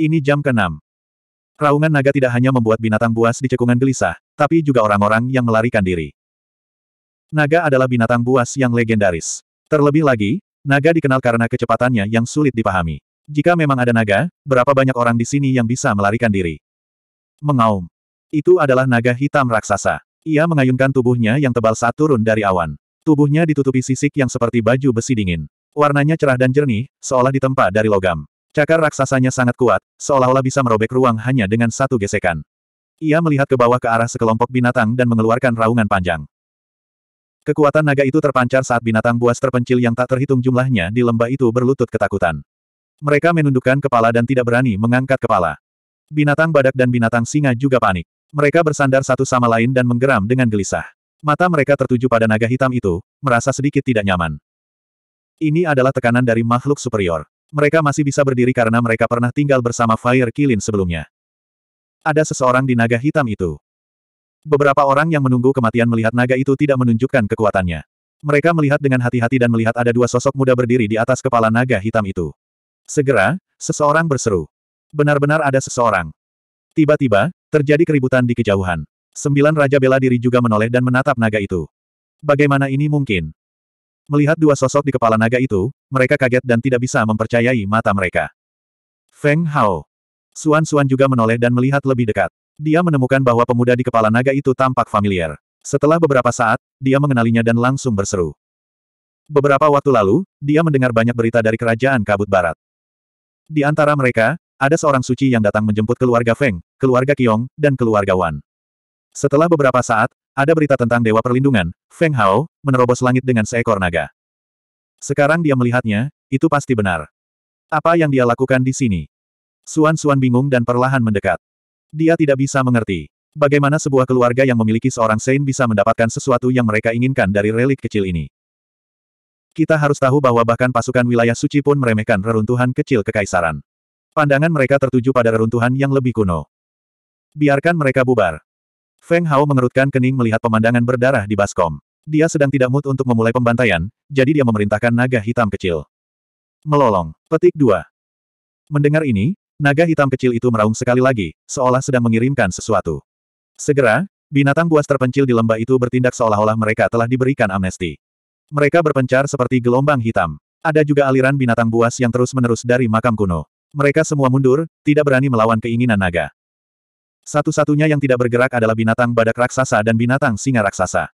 Ini jam ke-6. Raungan naga tidak hanya membuat binatang buas di cekungan gelisah, tapi juga orang-orang yang melarikan diri. Naga adalah binatang buas yang legendaris. Terlebih lagi, naga dikenal karena kecepatannya yang sulit dipahami. Jika memang ada naga, berapa banyak orang di sini yang bisa melarikan diri? Mengaum. Itu adalah naga hitam raksasa. Ia mengayunkan tubuhnya yang tebal saat turun dari awan. Tubuhnya ditutupi sisik yang seperti baju besi dingin. Warnanya cerah dan jernih, seolah ditempa dari logam. Cakar raksasanya sangat kuat, seolah-olah bisa merobek ruang hanya dengan satu gesekan. Ia melihat ke bawah ke arah sekelompok binatang dan mengeluarkan raungan panjang. Kekuatan naga itu terpancar saat binatang buas terpencil yang tak terhitung jumlahnya di lembah itu berlutut ketakutan. Mereka menundukkan kepala dan tidak berani mengangkat kepala. Binatang badak dan binatang singa juga panik. Mereka bersandar satu sama lain dan menggeram dengan gelisah. Mata mereka tertuju pada naga hitam itu, merasa sedikit tidak nyaman. Ini adalah tekanan dari makhluk superior. Mereka masih bisa berdiri karena mereka pernah tinggal bersama Fire Kilin sebelumnya. Ada seseorang di naga hitam itu. Beberapa orang yang menunggu kematian melihat naga itu tidak menunjukkan kekuatannya. Mereka melihat dengan hati-hati dan melihat ada dua sosok muda berdiri di atas kepala naga hitam itu. Segera, seseorang berseru. Benar-benar ada seseorang. Tiba-tiba, terjadi keributan di kejauhan. Sembilan Raja Bela Diri juga menoleh dan menatap naga itu. Bagaimana ini mungkin? Melihat dua sosok di kepala naga itu, mereka kaget dan tidak bisa mempercayai mata mereka. Feng Hao. Suan Suan juga menoleh dan melihat lebih dekat. Dia menemukan bahwa pemuda di kepala naga itu tampak familiar. Setelah beberapa saat, dia mengenalinya dan langsung berseru. Beberapa waktu lalu, dia mendengar banyak berita dari kerajaan kabut barat. Di antara mereka, ada seorang suci yang datang menjemput keluarga Feng, keluarga Qiong, dan keluarga Wan. Setelah beberapa saat, ada berita tentang Dewa Perlindungan, Feng Hao, menerobos langit dengan seekor naga. Sekarang dia melihatnya, itu pasti benar. Apa yang dia lakukan di sini? Suan-Suan bingung dan perlahan mendekat. Dia tidak bisa mengerti. Bagaimana sebuah keluarga yang memiliki seorang Saint bisa mendapatkan sesuatu yang mereka inginkan dari relik kecil ini. Kita harus tahu bahwa bahkan pasukan wilayah suci pun meremehkan reruntuhan kecil kekaisaran. Pandangan mereka tertuju pada reruntuhan yang lebih kuno. Biarkan mereka bubar. Feng Hao mengerutkan kening melihat pemandangan berdarah di baskom. Dia sedang tidak mood untuk memulai pembantaian, jadi dia memerintahkan naga hitam kecil. Melolong. Petik 2. Mendengar ini, naga hitam kecil itu meraung sekali lagi, seolah sedang mengirimkan sesuatu. Segera, binatang buas terpencil di lembah itu bertindak seolah-olah mereka telah diberikan amnesti. Mereka berpencar seperti gelombang hitam. Ada juga aliran binatang buas yang terus-menerus dari makam kuno. Mereka semua mundur, tidak berani melawan keinginan naga. Satu-satunya yang tidak bergerak adalah binatang badak raksasa dan binatang singa raksasa.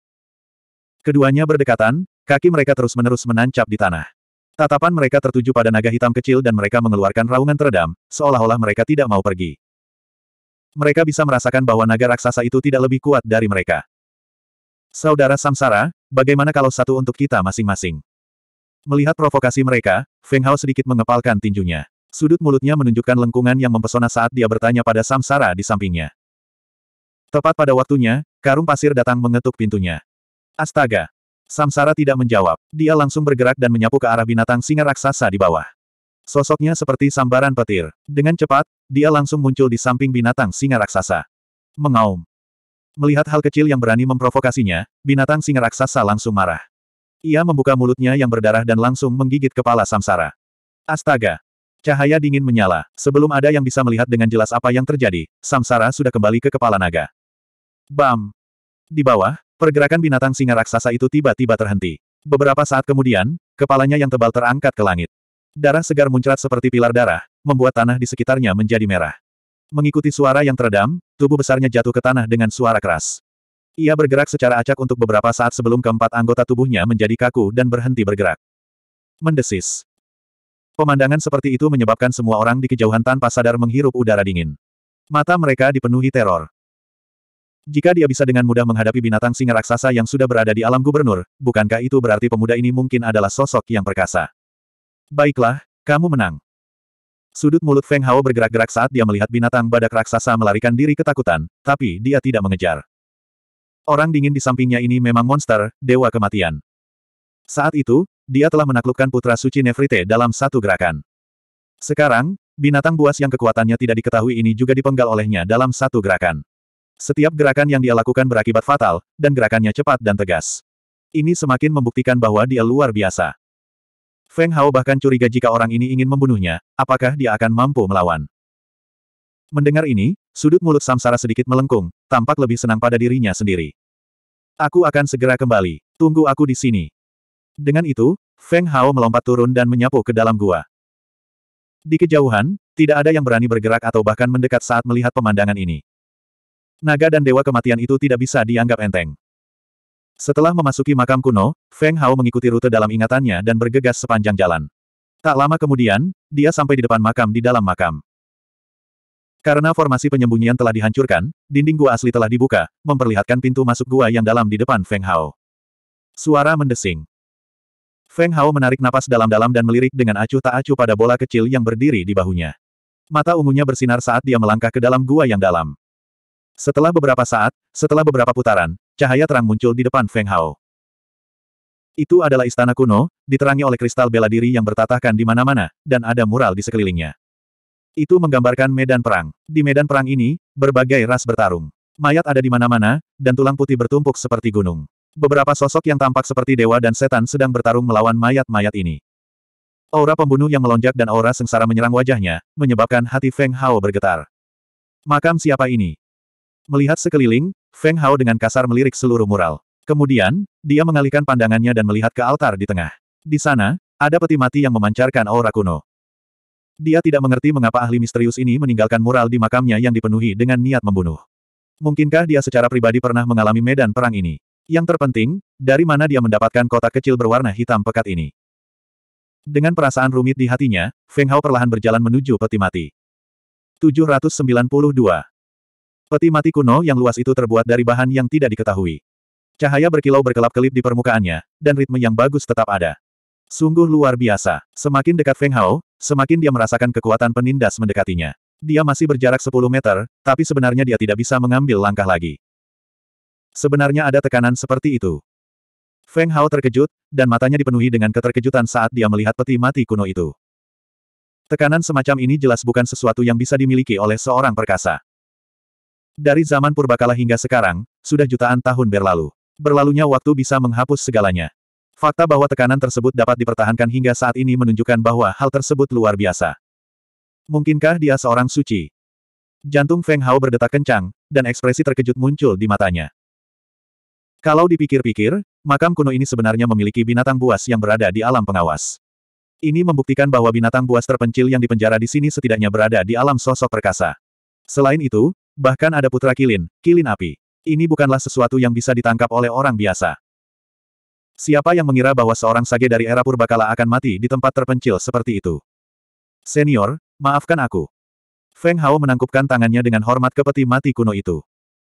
Keduanya berdekatan, kaki mereka terus-menerus menancap di tanah. Tatapan mereka tertuju pada naga hitam kecil dan mereka mengeluarkan raungan teredam, seolah-olah mereka tidak mau pergi. Mereka bisa merasakan bahwa naga raksasa itu tidak lebih kuat dari mereka. Saudara Samsara, bagaimana kalau satu untuk kita masing-masing? Melihat provokasi mereka, Feng Hao sedikit mengepalkan tinjunya. Sudut mulutnya menunjukkan lengkungan yang mempesona saat dia bertanya pada Samsara di sampingnya. Tepat pada waktunya, karung pasir datang mengetuk pintunya. Astaga! Samsara tidak menjawab. Dia langsung bergerak dan menyapu ke arah binatang singa raksasa di bawah. Sosoknya seperti sambaran petir. Dengan cepat, dia langsung muncul di samping binatang singa raksasa. Mengaum. Melihat hal kecil yang berani memprovokasinya, binatang singa raksasa langsung marah. Ia membuka mulutnya yang berdarah dan langsung menggigit kepala Samsara. Astaga! Cahaya dingin menyala. Sebelum ada yang bisa melihat dengan jelas apa yang terjadi, Samsara sudah kembali ke kepala naga. Bam! Di bawah, pergerakan binatang singa raksasa itu tiba-tiba terhenti. Beberapa saat kemudian, kepalanya yang tebal terangkat ke langit. Darah segar muncrat seperti pilar darah, membuat tanah di sekitarnya menjadi merah. Mengikuti suara yang teredam, tubuh besarnya jatuh ke tanah dengan suara keras. Ia bergerak secara acak untuk beberapa saat sebelum keempat anggota tubuhnya menjadi kaku dan berhenti bergerak. Mendesis. Pemandangan seperti itu menyebabkan semua orang di kejauhan tanpa sadar menghirup udara dingin. Mata mereka dipenuhi teror. Jika dia bisa dengan mudah menghadapi binatang singa raksasa yang sudah berada di alam gubernur, bukankah itu berarti pemuda ini mungkin adalah sosok yang perkasa? Baiklah, kamu menang. Sudut mulut Feng Hao bergerak-gerak saat dia melihat binatang badak raksasa melarikan diri ketakutan, tapi dia tidak mengejar. Orang dingin di sampingnya ini memang monster, dewa kematian. Saat itu, dia telah menaklukkan putra suci Nefrite dalam satu gerakan. Sekarang, binatang buas yang kekuatannya tidak diketahui ini juga dipenggal olehnya dalam satu gerakan. Setiap gerakan yang dia lakukan berakibat fatal, dan gerakannya cepat dan tegas. Ini semakin membuktikan bahwa dia luar biasa. Feng Hao bahkan curiga jika orang ini ingin membunuhnya, apakah dia akan mampu melawan. Mendengar ini, sudut mulut Samsara sedikit melengkung, tampak lebih senang pada dirinya sendiri. Aku akan segera kembali. Tunggu aku di sini. Dengan itu, Feng Hao melompat turun dan menyapu ke dalam gua. Di kejauhan, tidak ada yang berani bergerak atau bahkan mendekat saat melihat pemandangan ini. Naga dan dewa kematian itu tidak bisa dianggap enteng. Setelah memasuki makam kuno, Feng Hao mengikuti rute dalam ingatannya dan bergegas sepanjang jalan. Tak lama kemudian, dia sampai di depan makam di dalam makam. Karena formasi penyembunyian telah dihancurkan, dinding gua asli telah dibuka, memperlihatkan pintu masuk gua yang dalam di depan Feng Hao. Suara mendesing. Feng Hao menarik napas dalam-dalam dan melirik dengan acuh tak acuh pada bola kecil yang berdiri di bahunya. Mata ungunya bersinar saat dia melangkah ke dalam gua yang dalam. Setelah beberapa saat, setelah beberapa putaran, cahaya terang muncul di depan Feng Hao. Itu adalah istana kuno, diterangi oleh kristal bela diri yang bertatahkan di mana-mana, dan ada mural di sekelilingnya. Itu menggambarkan medan perang. Di medan perang ini, berbagai ras bertarung. Mayat ada di mana-mana, dan tulang putih bertumpuk seperti gunung. Beberapa sosok yang tampak seperti dewa dan setan sedang bertarung melawan mayat-mayat ini. Aura pembunuh yang melonjak dan aura sengsara menyerang wajahnya, menyebabkan hati Feng Hao bergetar. Makam siapa ini? Melihat sekeliling, Feng Hao dengan kasar melirik seluruh mural. Kemudian, dia mengalihkan pandangannya dan melihat ke altar di tengah. Di sana, ada peti mati yang memancarkan aura kuno. Dia tidak mengerti mengapa ahli misterius ini meninggalkan mural di makamnya yang dipenuhi dengan niat membunuh. Mungkinkah dia secara pribadi pernah mengalami medan perang ini? Yang terpenting, dari mana dia mendapatkan kotak kecil berwarna hitam pekat ini? Dengan perasaan rumit di hatinya, Feng Hao perlahan berjalan menuju peti mati. 792. Peti mati kuno yang luas itu terbuat dari bahan yang tidak diketahui. Cahaya berkilau berkelap-kelip di permukaannya, dan ritme yang bagus tetap ada. Sungguh luar biasa. Semakin dekat Feng Hao, semakin dia merasakan kekuatan penindas mendekatinya. Dia masih berjarak 10 meter, tapi sebenarnya dia tidak bisa mengambil langkah lagi. Sebenarnya ada tekanan seperti itu. Feng Hao terkejut, dan matanya dipenuhi dengan keterkejutan saat dia melihat peti mati kuno itu. Tekanan semacam ini jelas bukan sesuatu yang bisa dimiliki oleh seorang perkasa. Dari zaman purbakala hingga sekarang, sudah jutaan tahun berlalu. Berlalunya waktu bisa menghapus segalanya. Fakta bahwa tekanan tersebut dapat dipertahankan hingga saat ini menunjukkan bahwa hal tersebut luar biasa. Mungkinkah dia seorang suci? Jantung Feng Hao berdetak kencang, dan ekspresi terkejut muncul di matanya. Kalau dipikir-pikir, makam kuno ini sebenarnya memiliki binatang buas yang berada di alam pengawas. Ini membuktikan bahwa binatang buas terpencil yang dipenjara di sini setidaknya berada di alam sosok perkasa. Selain itu, bahkan ada putra kilin, kilin api. Ini bukanlah sesuatu yang bisa ditangkap oleh orang biasa. Siapa yang mengira bahwa seorang sage dari era purbakala akan mati di tempat terpencil seperti itu? Senior, maafkan aku. Feng Hao menangkupkan tangannya dengan hormat ke peti mati kuno itu.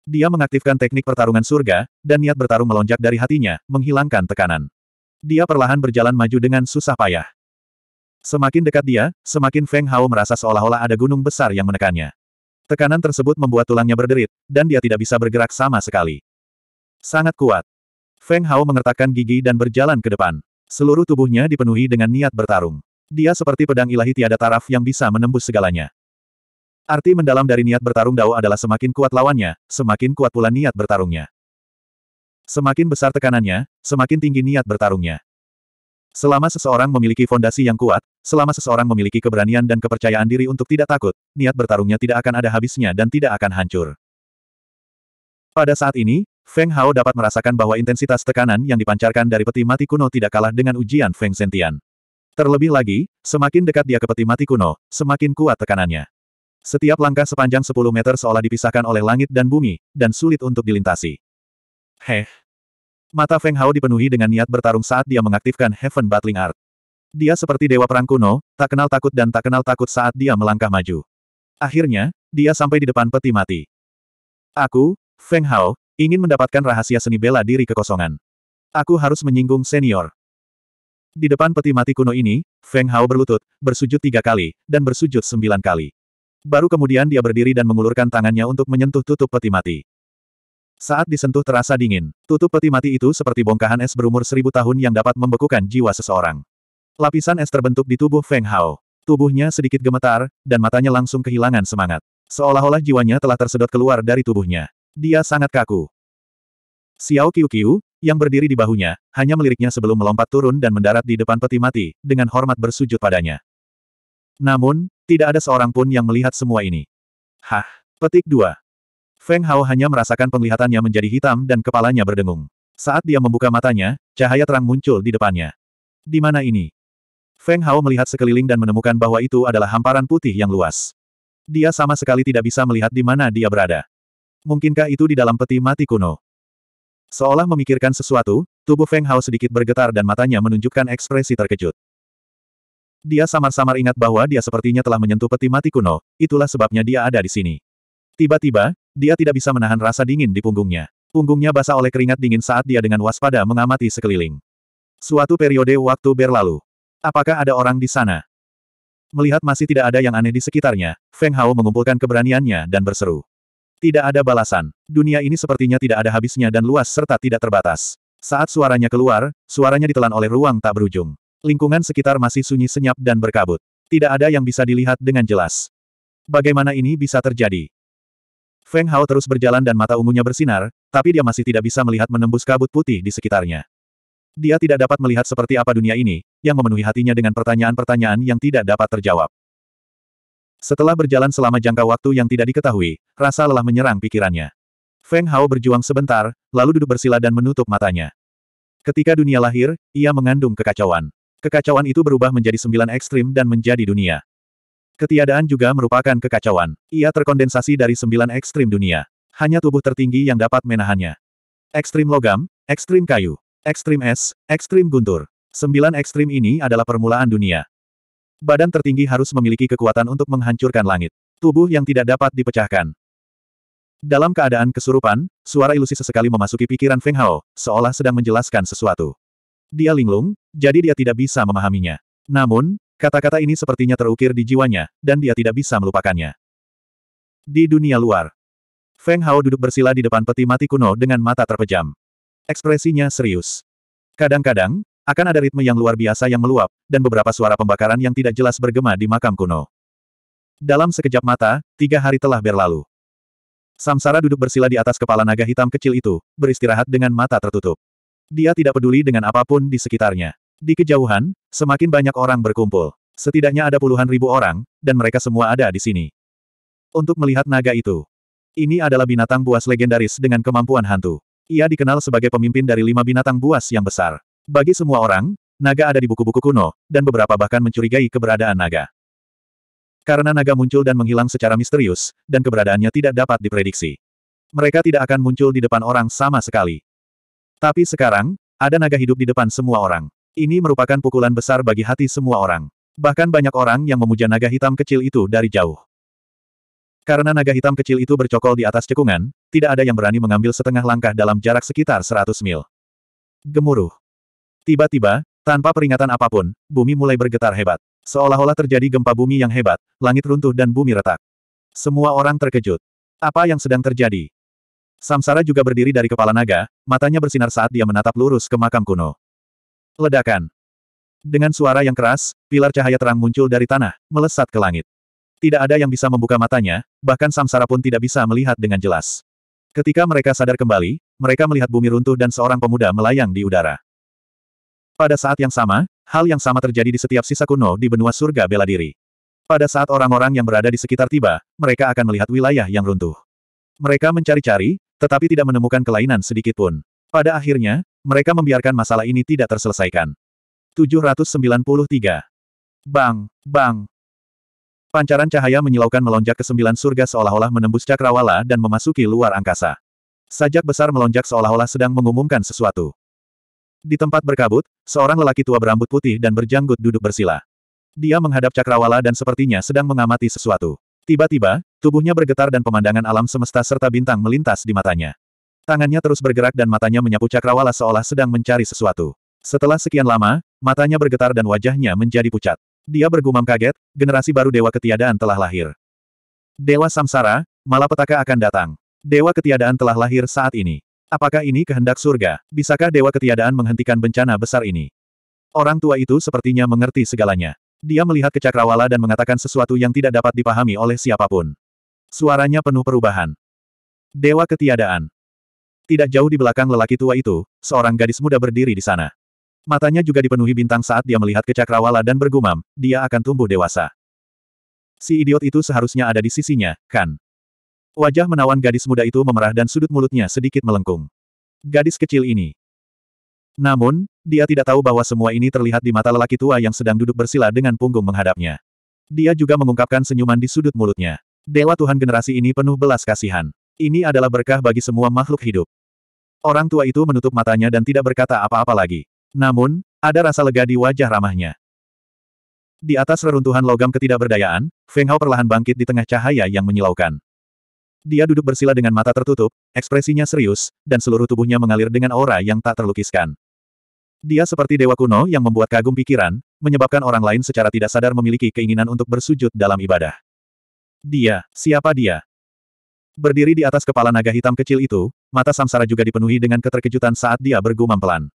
Dia mengaktifkan teknik pertarungan surga, dan niat bertarung melonjak dari hatinya, menghilangkan tekanan. Dia perlahan berjalan maju dengan susah payah. Semakin dekat dia, semakin Feng Hao merasa seolah-olah ada gunung besar yang menekannya. Tekanan tersebut membuat tulangnya berderit, dan dia tidak bisa bergerak sama sekali. Sangat kuat. Feng Hao mengertakkan gigi dan berjalan ke depan. Seluruh tubuhnya dipenuhi dengan niat bertarung. Dia seperti pedang ilahi tiada taraf yang bisa menembus segalanya. Arti mendalam dari niat bertarung Dao adalah semakin kuat lawannya, semakin kuat pula niat bertarungnya. Semakin besar tekanannya, semakin tinggi niat bertarungnya. Selama seseorang memiliki fondasi yang kuat, selama seseorang memiliki keberanian dan kepercayaan diri untuk tidak takut, niat bertarungnya tidak akan ada habisnya dan tidak akan hancur. Pada saat ini, Feng Hao dapat merasakan bahwa intensitas tekanan yang dipancarkan dari peti mati kuno tidak kalah dengan ujian Feng Zentian. Terlebih lagi, semakin dekat dia ke peti mati kuno, semakin kuat tekanannya. Setiap langkah sepanjang 10 meter seolah dipisahkan oleh langit dan bumi, dan sulit untuk dilintasi. Heh. Mata Feng Hao dipenuhi dengan niat bertarung saat dia mengaktifkan Heaven Battling Art. Dia seperti dewa perang kuno, tak kenal takut dan tak kenal takut saat dia melangkah maju. Akhirnya, dia sampai di depan peti mati. Aku, Feng Hao, ingin mendapatkan rahasia seni bela diri kekosongan. Aku harus menyinggung senior. Di depan peti mati kuno ini, Feng Hao berlutut, bersujud tiga kali, dan bersujud sembilan kali. Baru kemudian dia berdiri dan mengulurkan tangannya untuk menyentuh tutup peti mati. Saat disentuh terasa dingin, tutup peti mati itu seperti bongkahan es berumur seribu tahun yang dapat membekukan jiwa seseorang. Lapisan es terbentuk di tubuh Feng Hao. Tubuhnya sedikit gemetar, dan matanya langsung kehilangan semangat. Seolah-olah jiwanya telah tersedot keluar dari tubuhnya. Dia sangat kaku. Xiao Qiu yang berdiri di bahunya, hanya meliriknya sebelum melompat turun dan mendarat di depan peti mati, dengan hormat bersujud padanya. Namun, tidak ada seorang pun yang melihat semua ini. Hah? Petik dua. Feng Hao hanya merasakan penglihatannya menjadi hitam dan kepalanya berdengung. Saat dia membuka matanya, cahaya terang muncul di depannya. Di mana ini? Feng Hao melihat sekeliling dan menemukan bahwa itu adalah hamparan putih yang luas. Dia sama sekali tidak bisa melihat di mana dia berada. Mungkinkah itu di dalam peti mati kuno? Seolah memikirkan sesuatu, tubuh Feng Hao sedikit bergetar dan matanya menunjukkan ekspresi terkejut. Dia samar-samar ingat bahwa dia sepertinya telah menyentuh peti mati kuno, itulah sebabnya dia ada di sini. Tiba-tiba, dia tidak bisa menahan rasa dingin di punggungnya. Punggungnya basah oleh keringat dingin saat dia dengan waspada mengamati sekeliling. Suatu periode waktu berlalu. Apakah ada orang di sana? Melihat masih tidak ada yang aneh di sekitarnya, Feng Hao mengumpulkan keberaniannya dan berseru. Tidak ada balasan. Dunia ini sepertinya tidak ada habisnya dan luas serta tidak terbatas. Saat suaranya keluar, suaranya ditelan oleh ruang tak berujung. Lingkungan sekitar masih sunyi senyap dan berkabut. Tidak ada yang bisa dilihat dengan jelas. Bagaimana ini bisa terjadi? Feng Hao terus berjalan dan mata ungunya bersinar, tapi dia masih tidak bisa melihat menembus kabut putih di sekitarnya. Dia tidak dapat melihat seperti apa dunia ini, yang memenuhi hatinya dengan pertanyaan-pertanyaan yang tidak dapat terjawab. Setelah berjalan selama jangka waktu yang tidak diketahui, rasa lelah menyerang pikirannya. Feng Hao berjuang sebentar, lalu duduk bersila dan menutup matanya. Ketika dunia lahir, ia mengandung kekacauan. Kekacauan itu berubah menjadi sembilan ekstrim dan menjadi dunia. Ketiadaan juga merupakan kekacauan. Ia terkondensasi dari sembilan ekstrim dunia. Hanya tubuh tertinggi yang dapat menahannya. Ekstrim logam, ekstrim kayu, ekstrim es, ekstrim guntur. Sembilan ekstrim ini adalah permulaan dunia. Badan tertinggi harus memiliki kekuatan untuk menghancurkan langit. Tubuh yang tidak dapat dipecahkan. Dalam keadaan kesurupan, suara ilusi sesekali memasuki pikiran Feng Hao, seolah sedang menjelaskan sesuatu. Dia linglung, jadi dia tidak bisa memahaminya. Namun, kata-kata ini sepertinya terukir di jiwanya, dan dia tidak bisa melupakannya. Di dunia luar, Feng Hao duduk bersila di depan peti mati kuno dengan mata terpejam. Ekspresinya serius. Kadang-kadang, akan ada ritme yang luar biasa yang meluap, dan beberapa suara pembakaran yang tidak jelas bergema di makam kuno. Dalam sekejap mata, tiga hari telah berlalu. Samsara duduk bersila di atas kepala naga hitam kecil itu, beristirahat dengan mata tertutup. Dia tidak peduli dengan apapun di sekitarnya. Di kejauhan, semakin banyak orang berkumpul. Setidaknya ada puluhan ribu orang, dan mereka semua ada di sini. Untuk melihat naga itu. Ini adalah binatang buas legendaris dengan kemampuan hantu. Ia dikenal sebagai pemimpin dari lima binatang buas yang besar. Bagi semua orang, naga ada di buku-buku kuno, dan beberapa bahkan mencurigai keberadaan naga. Karena naga muncul dan menghilang secara misterius, dan keberadaannya tidak dapat diprediksi. Mereka tidak akan muncul di depan orang sama sekali. Tapi sekarang, ada naga hidup di depan semua orang. Ini merupakan pukulan besar bagi hati semua orang. Bahkan banyak orang yang memuja naga hitam kecil itu dari jauh. Karena naga hitam kecil itu bercokol di atas cekungan, tidak ada yang berani mengambil setengah langkah dalam jarak sekitar 100 mil. Gemuruh. Tiba-tiba, tanpa peringatan apapun, bumi mulai bergetar hebat. Seolah-olah terjadi gempa bumi yang hebat, langit runtuh dan bumi retak. Semua orang terkejut. Apa yang sedang terjadi? Samsara juga berdiri dari kepala naga, matanya bersinar saat dia menatap lurus ke makam kuno. Ledakan. Dengan suara yang keras, pilar cahaya terang muncul dari tanah, melesat ke langit. Tidak ada yang bisa membuka matanya, bahkan Samsara pun tidak bisa melihat dengan jelas. Ketika mereka sadar kembali, mereka melihat bumi runtuh dan seorang pemuda melayang di udara. Pada saat yang sama, hal yang sama terjadi di setiap sisa kuno di benua surga bela diri. Pada saat orang-orang yang berada di sekitar tiba, mereka akan melihat wilayah yang runtuh. Mereka mencari-cari, tetapi tidak menemukan kelainan sedikitpun. Pada akhirnya, mereka membiarkan masalah ini tidak terselesaikan. 793. Bang, bang. Pancaran cahaya menyilaukan melonjak ke sembilan surga seolah-olah menembus cakrawala dan memasuki luar angkasa. Sajak besar melonjak seolah-olah sedang mengumumkan sesuatu. Di tempat berkabut, seorang lelaki tua berambut putih dan berjanggut duduk bersila. Dia menghadap cakrawala dan sepertinya sedang mengamati sesuatu. Tiba-tiba, tubuhnya bergetar dan pemandangan alam semesta serta bintang melintas di matanya. Tangannya terus bergerak dan matanya menyapu cakrawala seolah sedang mencari sesuatu. Setelah sekian lama, matanya bergetar dan wajahnya menjadi pucat. Dia bergumam kaget, generasi baru Dewa Ketiadaan telah lahir. Dewa Samsara, malapetaka akan datang. Dewa Ketiadaan telah lahir saat ini. Apakah ini kehendak surga? Bisakah Dewa Ketiadaan menghentikan bencana besar ini? Orang tua itu sepertinya mengerti segalanya. Dia melihat ke Cakrawala dan mengatakan sesuatu yang tidak dapat dipahami oleh siapapun. Suaranya penuh perubahan. Dewa ketiadaan. Tidak jauh di belakang lelaki tua itu, seorang gadis muda berdiri di sana. Matanya juga dipenuhi bintang saat dia melihat ke Cakrawala dan bergumam, dia akan tumbuh dewasa. Si idiot itu seharusnya ada di sisinya, kan? Wajah menawan gadis muda itu memerah dan sudut mulutnya sedikit melengkung. Gadis kecil ini. Namun, dia tidak tahu bahwa semua ini terlihat di mata lelaki tua yang sedang duduk bersila dengan punggung menghadapnya. Dia juga mengungkapkan senyuman di sudut mulutnya. Dewa Tuhan generasi ini penuh belas kasihan. Ini adalah berkah bagi semua makhluk hidup. Orang tua itu menutup matanya dan tidak berkata apa-apa lagi. Namun, ada rasa lega di wajah ramahnya. Di atas reruntuhan logam ketidakberdayaan, Feng Hao perlahan bangkit di tengah cahaya yang menyilaukan. Dia duduk bersila dengan mata tertutup, ekspresinya serius, dan seluruh tubuhnya mengalir dengan aura yang tak terlukiskan. Dia seperti dewa kuno yang membuat kagum pikiran, menyebabkan orang lain secara tidak sadar memiliki keinginan untuk bersujud dalam ibadah. Dia, siapa dia? Berdiri di atas kepala naga hitam kecil itu, mata samsara juga dipenuhi dengan keterkejutan saat dia bergumam pelan.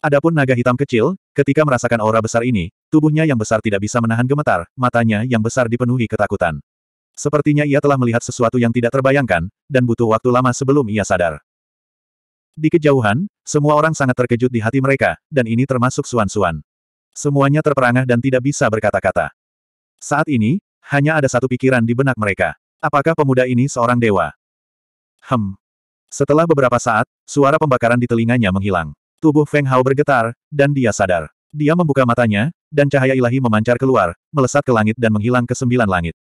Adapun naga hitam kecil, ketika merasakan aura besar ini, tubuhnya yang besar tidak bisa menahan gemetar, matanya yang besar dipenuhi ketakutan. Sepertinya ia telah melihat sesuatu yang tidak terbayangkan, dan butuh waktu lama sebelum ia sadar. Di kejauhan, semua orang sangat terkejut di hati mereka, dan ini termasuk Suan-Suan. Semuanya terperangah dan tidak bisa berkata-kata. Saat ini, hanya ada satu pikiran di benak mereka. Apakah pemuda ini seorang dewa? Hem. Setelah beberapa saat, suara pembakaran di telinganya menghilang. Tubuh Feng Hao bergetar, dan dia sadar. Dia membuka matanya, dan cahaya ilahi memancar keluar, melesat ke langit dan menghilang ke sembilan langit.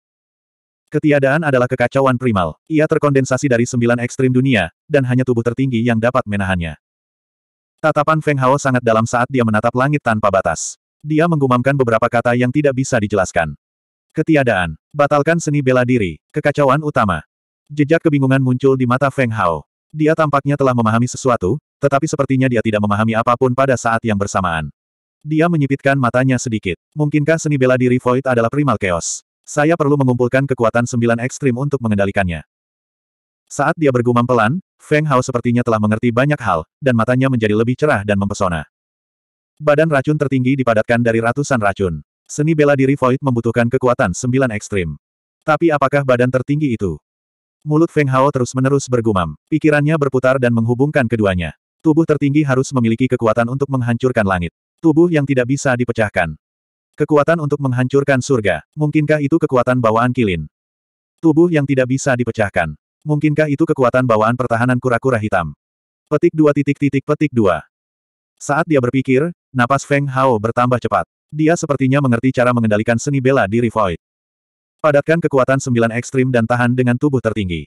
Ketiadaan adalah kekacauan primal. Ia terkondensasi dari sembilan ekstrim dunia, dan hanya tubuh tertinggi yang dapat menahannya. Tatapan Feng Hao sangat dalam saat dia menatap langit tanpa batas. Dia menggumamkan beberapa kata yang tidak bisa dijelaskan. Ketiadaan. Batalkan seni bela diri. Kekacauan utama. Jejak kebingungan muncul di mata Feng Hao. Dia tampaknya telah memahami sesuatu, tetapi sepertinya dia tidak memahami apapun pada saat yang bersamaan. Dia menyipitkan matanya sedikit. Mungkinkah seni bela diri Void adalah primal chaos? Saya perlu mengumpulkan kekuatan sembilan ekstrim untuk mengendalikannya. Saat dia bergumam pelan, Feng Hao sepertinya telah mengerti banyak hal, dan matanya menjadi lebih cerah dan mempesona. Badan racun tertinggi dipadatkan dari ratusan racun. Seni bela diri Void membutuhkan kekuatan sembilan ekstrim. Tapi apakah badan tertinggi itu? Mulut Feng Hao terus-menerus bergumam. Pikirannya berputar dan menghubungkan keduanya. Tubuh tertinggi harus memiliki kekuatan untuk menghancurkan langit. Tubuh yang tidak bisa dipecahkan. Kekuatan untuk menghancurkan surga. Mungkinkah itu kekuatan bawaan kilin? Tubuh yang tidak bisa dipecahkan. Mungkinkah itu kekuatan bawaan pertahanan kura-kura hitam? Petik dua titik titik petik dua. Saat dia berpikir, napas Feng Hao bertambah cepat. Dia sepertinya mengerti cara mengendalikan seni bela diri Void. Padatkan kekuatan sembilan ekstrim dan tahan dengan tubuh tertinggi.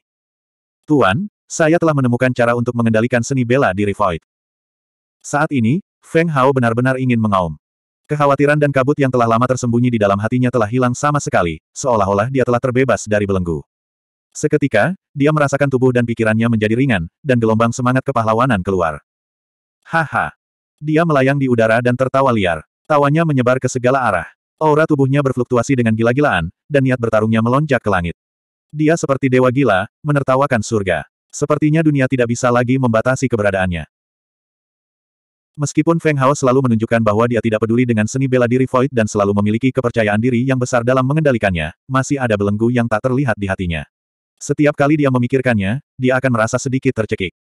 Tuan, saya telah menemukan cara untuk mengendalikan seni bela diri Void. Saat ini, Feng Hao benar-benar ingin mengaum. Kekhawatiran dan kabut yang telah lama tersembunyi di dalam hatinya telah hilang sama sekali, seolah-olah dia telah terbebas dari belenggu. Seketika, dia merasakan tubuh dan pikirannya menjadi ringan, dan gelombang semangat kepahlawanan keluar. Haha! Dia melayang di udara dan tertawa liar. Tawanya menyebar ke segala arah. Aura tubuhnya berfluktuasi dengan gila-gilaan, dan niat bertarungnya melonjak ke langit. Dia seperti dewa gila, menertawakan surga. Sepertinya dunia tidak bisa lagi membatasi keberadaannya. Meskipun Feng Hao selalu menunjukkan bahwa dia tidak peduli dengan seni bela diri Void dan selalu memiliki kepercayaan diri yang besar dalam mengendalikannya, masih ada belenggu yang tak terlihat di hatinya. Setiap kali dia memikirkannya, dia akan merasa sedikit tercekik.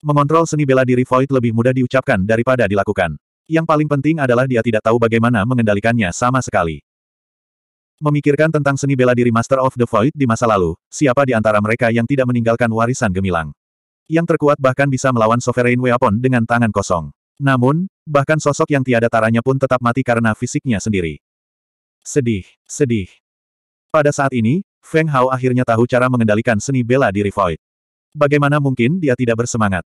Mengontrol seni bela diri Void lebih mudah diucapkan daripada dilakukan. Yang paling penting adalah dia tidak tahu bagaimana mengendalikannya sama sekali. Memikirkan tentang seni bela diri Master of the Void di masa lalu, siapa di antara mereka yang tidak meninggalkan warisan gemilang? Yang terkuat bahkan bisa melawan Sovereign Weapon dengan tangan kosong. Namun, bahkan sosok yang tiada taranya pun tetap mati karena fisiknya sendiri. Sedih, sedih. Pada saat ini, Feng Hao akhirnya tahu cara mengendalikan seni bela diri Void. Bagaimana mungkin dia tidak bersemangat?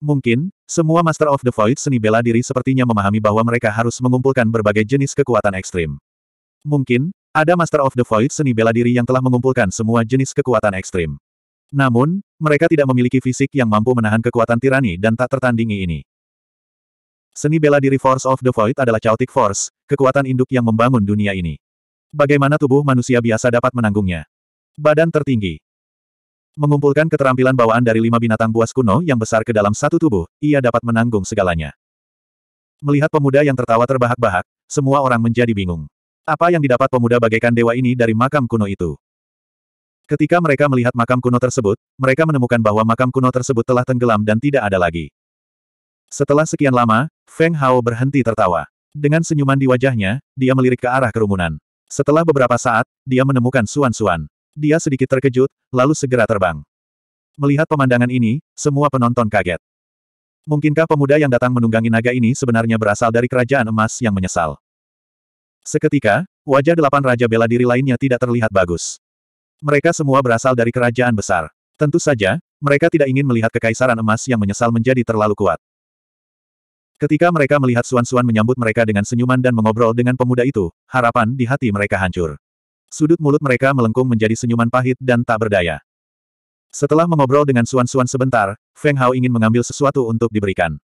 Mungkin, semua Master of the Void seni bela diri sepertinya memahami bahwa mereka harus mengumpulkan berbagai jenis kekuatan ekstrim. Mungkin, ada Master of the Void seni bela diri yang telah mengumpulkan semua jenis kekuatan ekstrim. Namun, mereka tidak memiliki fisik yang mampu menahan kekuatan tirani dan tak tertandingi ini. Seni bela diri Force of the Void adalah chaotic force, kekuatan induk yang membangun dunia ini. Bagaimana tubuh manusia biasa dapat menanggungnya? Badan tertinggi. Mengumpulkan keterampilan bawaan dari lima binatang buas kuno yang besar ke dalam satu tubuh, ia dapat menanggung segalanya. Melihat pemuda yang tertawa terbahak-bahak, semua orang menjadi bingung. Apa yang didapat pemuda bagaikan dewa ini dari makam kuno itu? Ketika mereka melihat makam kuno tersebut, mereka menemukan bahwa makam kuno tersebut telah tenggelam dan tidak ada lagi. Setelah sekian lama, Feng Hao berhenti tertawa. Dengan senyuman di wajahnya, dia melirik ke arah kerumunan. Setelah beberapa saat, dia menemukan Suan-Suan. Dia sedikit terkejut, lalu segera terbang. Melihat pemandangan ini, semua penonton kaget. Mungkinkah pemuda yang datang menunggangi naga ini sebenarnya berasal dari kerajaan emas yang menyesal? Seketika, wajah delapan raja bela diri lainnya tidak terlihat bagus. Mereka semua berasal dari kerajaan besar. Tentu saja, mereka tidak ingin melihat kekaisaran emas yang menyesal menjadi terlalu kuat. Ketika mereka melihat Suan-Suan menyambut mereka dengan senyuman dan mengobrol dengan pemuda itu, harapan di hati mereka hancur. Sudut mulut mereka melengkung menjadi senyuman pahit dan tak berdaya. Setelah mengobrol dengan Suan-Suan sebentar, Feng Hao ingin mengambil sesuatu untuk diberikan.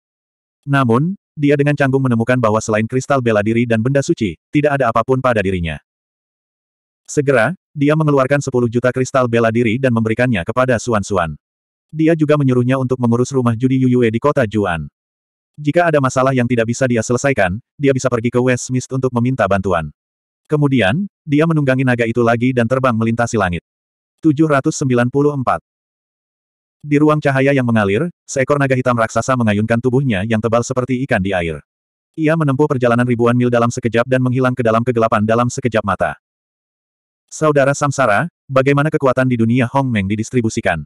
Namun, dia dengan canggung menemukan bahwa selain kristal bela diri dan benda suci, tidak ada apapun pada dirinya. Segera, dia mengeluarkan 10 juta kristal bela diri dan memberikannya kepada Suan-Suan. Dia juga menyuruhnya untuk mengurus rumah judi Yuyue di kota Juan. Jika ada masalah yang tidak bisa dia selesaikan, dia bisa pergi ke Westmist untuk meminta bantuan. Kemudian, dia menunggangi naga itu lagi dan terbang melintasi langit. 794. Di ruang cahaya yang mengalir, seekor naga hitam raksasa mengayunkan tubuhnya yang tebal seperti ikan di air. Ia menempuh perjalanan ribuan mil dalam sekejap dan menghilang ke dalam kegelapan dalam sekejap mata. Saudara Samsara, bagaimana kekuatan di dunia Hong Meng didistribusikan?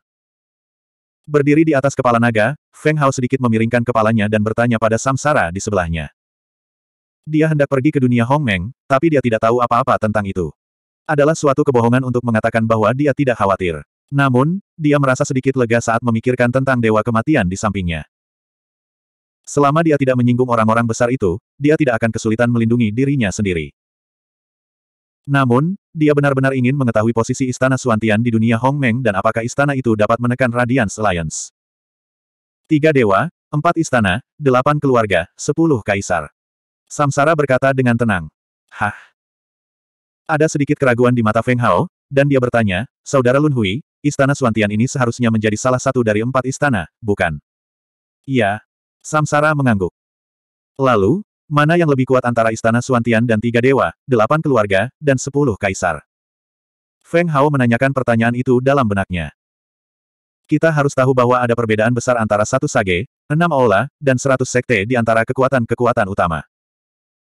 Berdiri di atas kepala naga, Feng Hao sedikit memiringkan kepalanya dan bertanya pada Samsara di sebelahnya. Dia hendak pergi ke dunia Hong Meng, tapi dia tidak tahu apa-apa tentang itu. Adalah suatu kebohongan untuk mengatakan bahwa dia tidak khawatir. Namun, dia merasa sedikit lega saat memikirkan tentang dewa kematian di sampingnya. Selama dia tidak menyinggung orang-orang besar itu, dia tidak akan kesulitan melindungi dirinya sendiri. Namun, dia benar-benar ingin mengetahui posisi istana Suantian di dunia Hong Meng dan apakah istana itu dapat menekan Radiance Alliance. Tiga dewa, empat istana, delapan keluarga, sepuluh kaisar. Samsara berkata dengan tenang. Hah? Ada sedikit keraguan di mata Feng Hao, dan dia bertanya, Saudara Lun Hui, istana Suantian ini seharusnya menjadi salah satu dari empat istana, bukan? Iya. Samsara mengangguk. Lalu, Mana yang lebih kuat antara Istana Suantian dan tiga dewa, delapan keluarga, dan sepuluh kaisar? Feng Hao menanyakan pertanyaan itu dalam benaknya. Kita harus tahu bahwa ada perbedaan besar antara satu sage, enam aula, dan seratus sekte di antara kekuatan-kekuatan utama.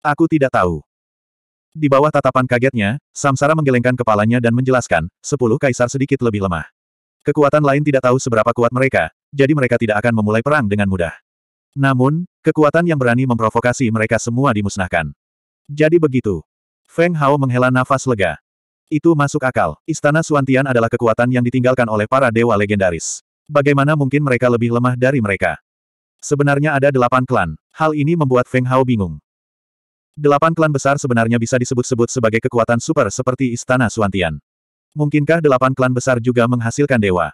Aku tidak tahu. Di bawah tatapan kagetnya, Samsara menggelengkan kepalanya dan menjelaskan, sepuluh kaisar sedikit lebih lemah. Kekuatan lain tidak tahu seberapa kuat mereka, jadi mereka tidak akan memulai perang dengan mudah. Namun, Kekuatan yang berani memprovokasi mereka semua dimusnahkan. Jadi begitu. Feng Hao menghela nafas lega. Itu masuk akal. Istana Suantian adalah kekuatan yang ditinggalkan oleh para dewa legendaris. Bagaimana mungkin mereka lebih lemah dari mereka? Sebenarnya ada delapan klan. Hal ini membuat Feng Hao bingung. Delapan klan besar sebenarnya bisa disebut-sebut sebagai kekuatan super seperti Istana Suantian. Mungkinkah delapan klan besar juga menghasilkan dewa?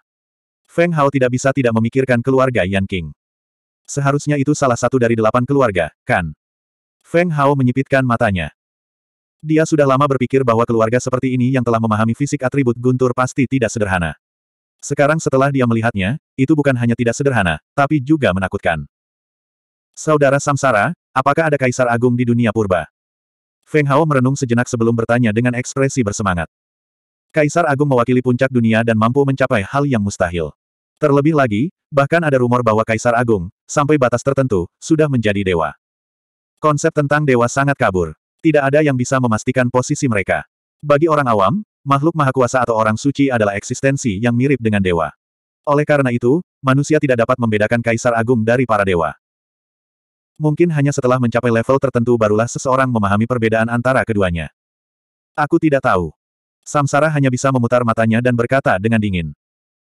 Feng Hao tidak bisa tidak memikirkan keluarga Yan King. Seharusnya itu salah satu dari delapan keluarga, kan? Feng Hao menyipitkan matanya. Dia sudah lama berpikir bahwa keluarga seperti ini yang telah memahami fisik atribut guntur pasti tidak sederhana. Sekarang setelah dia melihatnya, itu bukan hanya tidak sederhana, tapi juga menakutkan. Saudara Samsara, apakah ada kaisar agung di dunia purba? Feng Hao merenung sejenak sebelum bertanya dengan ekspresi bersemangat. Kaisar agung mewakili puncak dunia dan mampu mencapai hal yang mustahil. Terlebih lagi, bahkan ada rumor bahwa Kaisar Agung, sampai batas tertentu, sudah menjadi dewa. Konsep tentang dewa sangat kabur. Tidak ada yang bisa memastikan posisi mereka. Bagi orang awam, makhluk kuasa atau orang suci adalah eksistensi yang mirip dengan dewa. Oleh karena itu, manusia tidak dapat membedakan Kaisar Agung dari para dewa. Mungkin hanya setelah mencapai level tertentu barulah seseorang memahami perbedaan antara keduanya. Aku tidak tahu. Samsara hanya bisa memutar matanya dan berkata dengan dingin.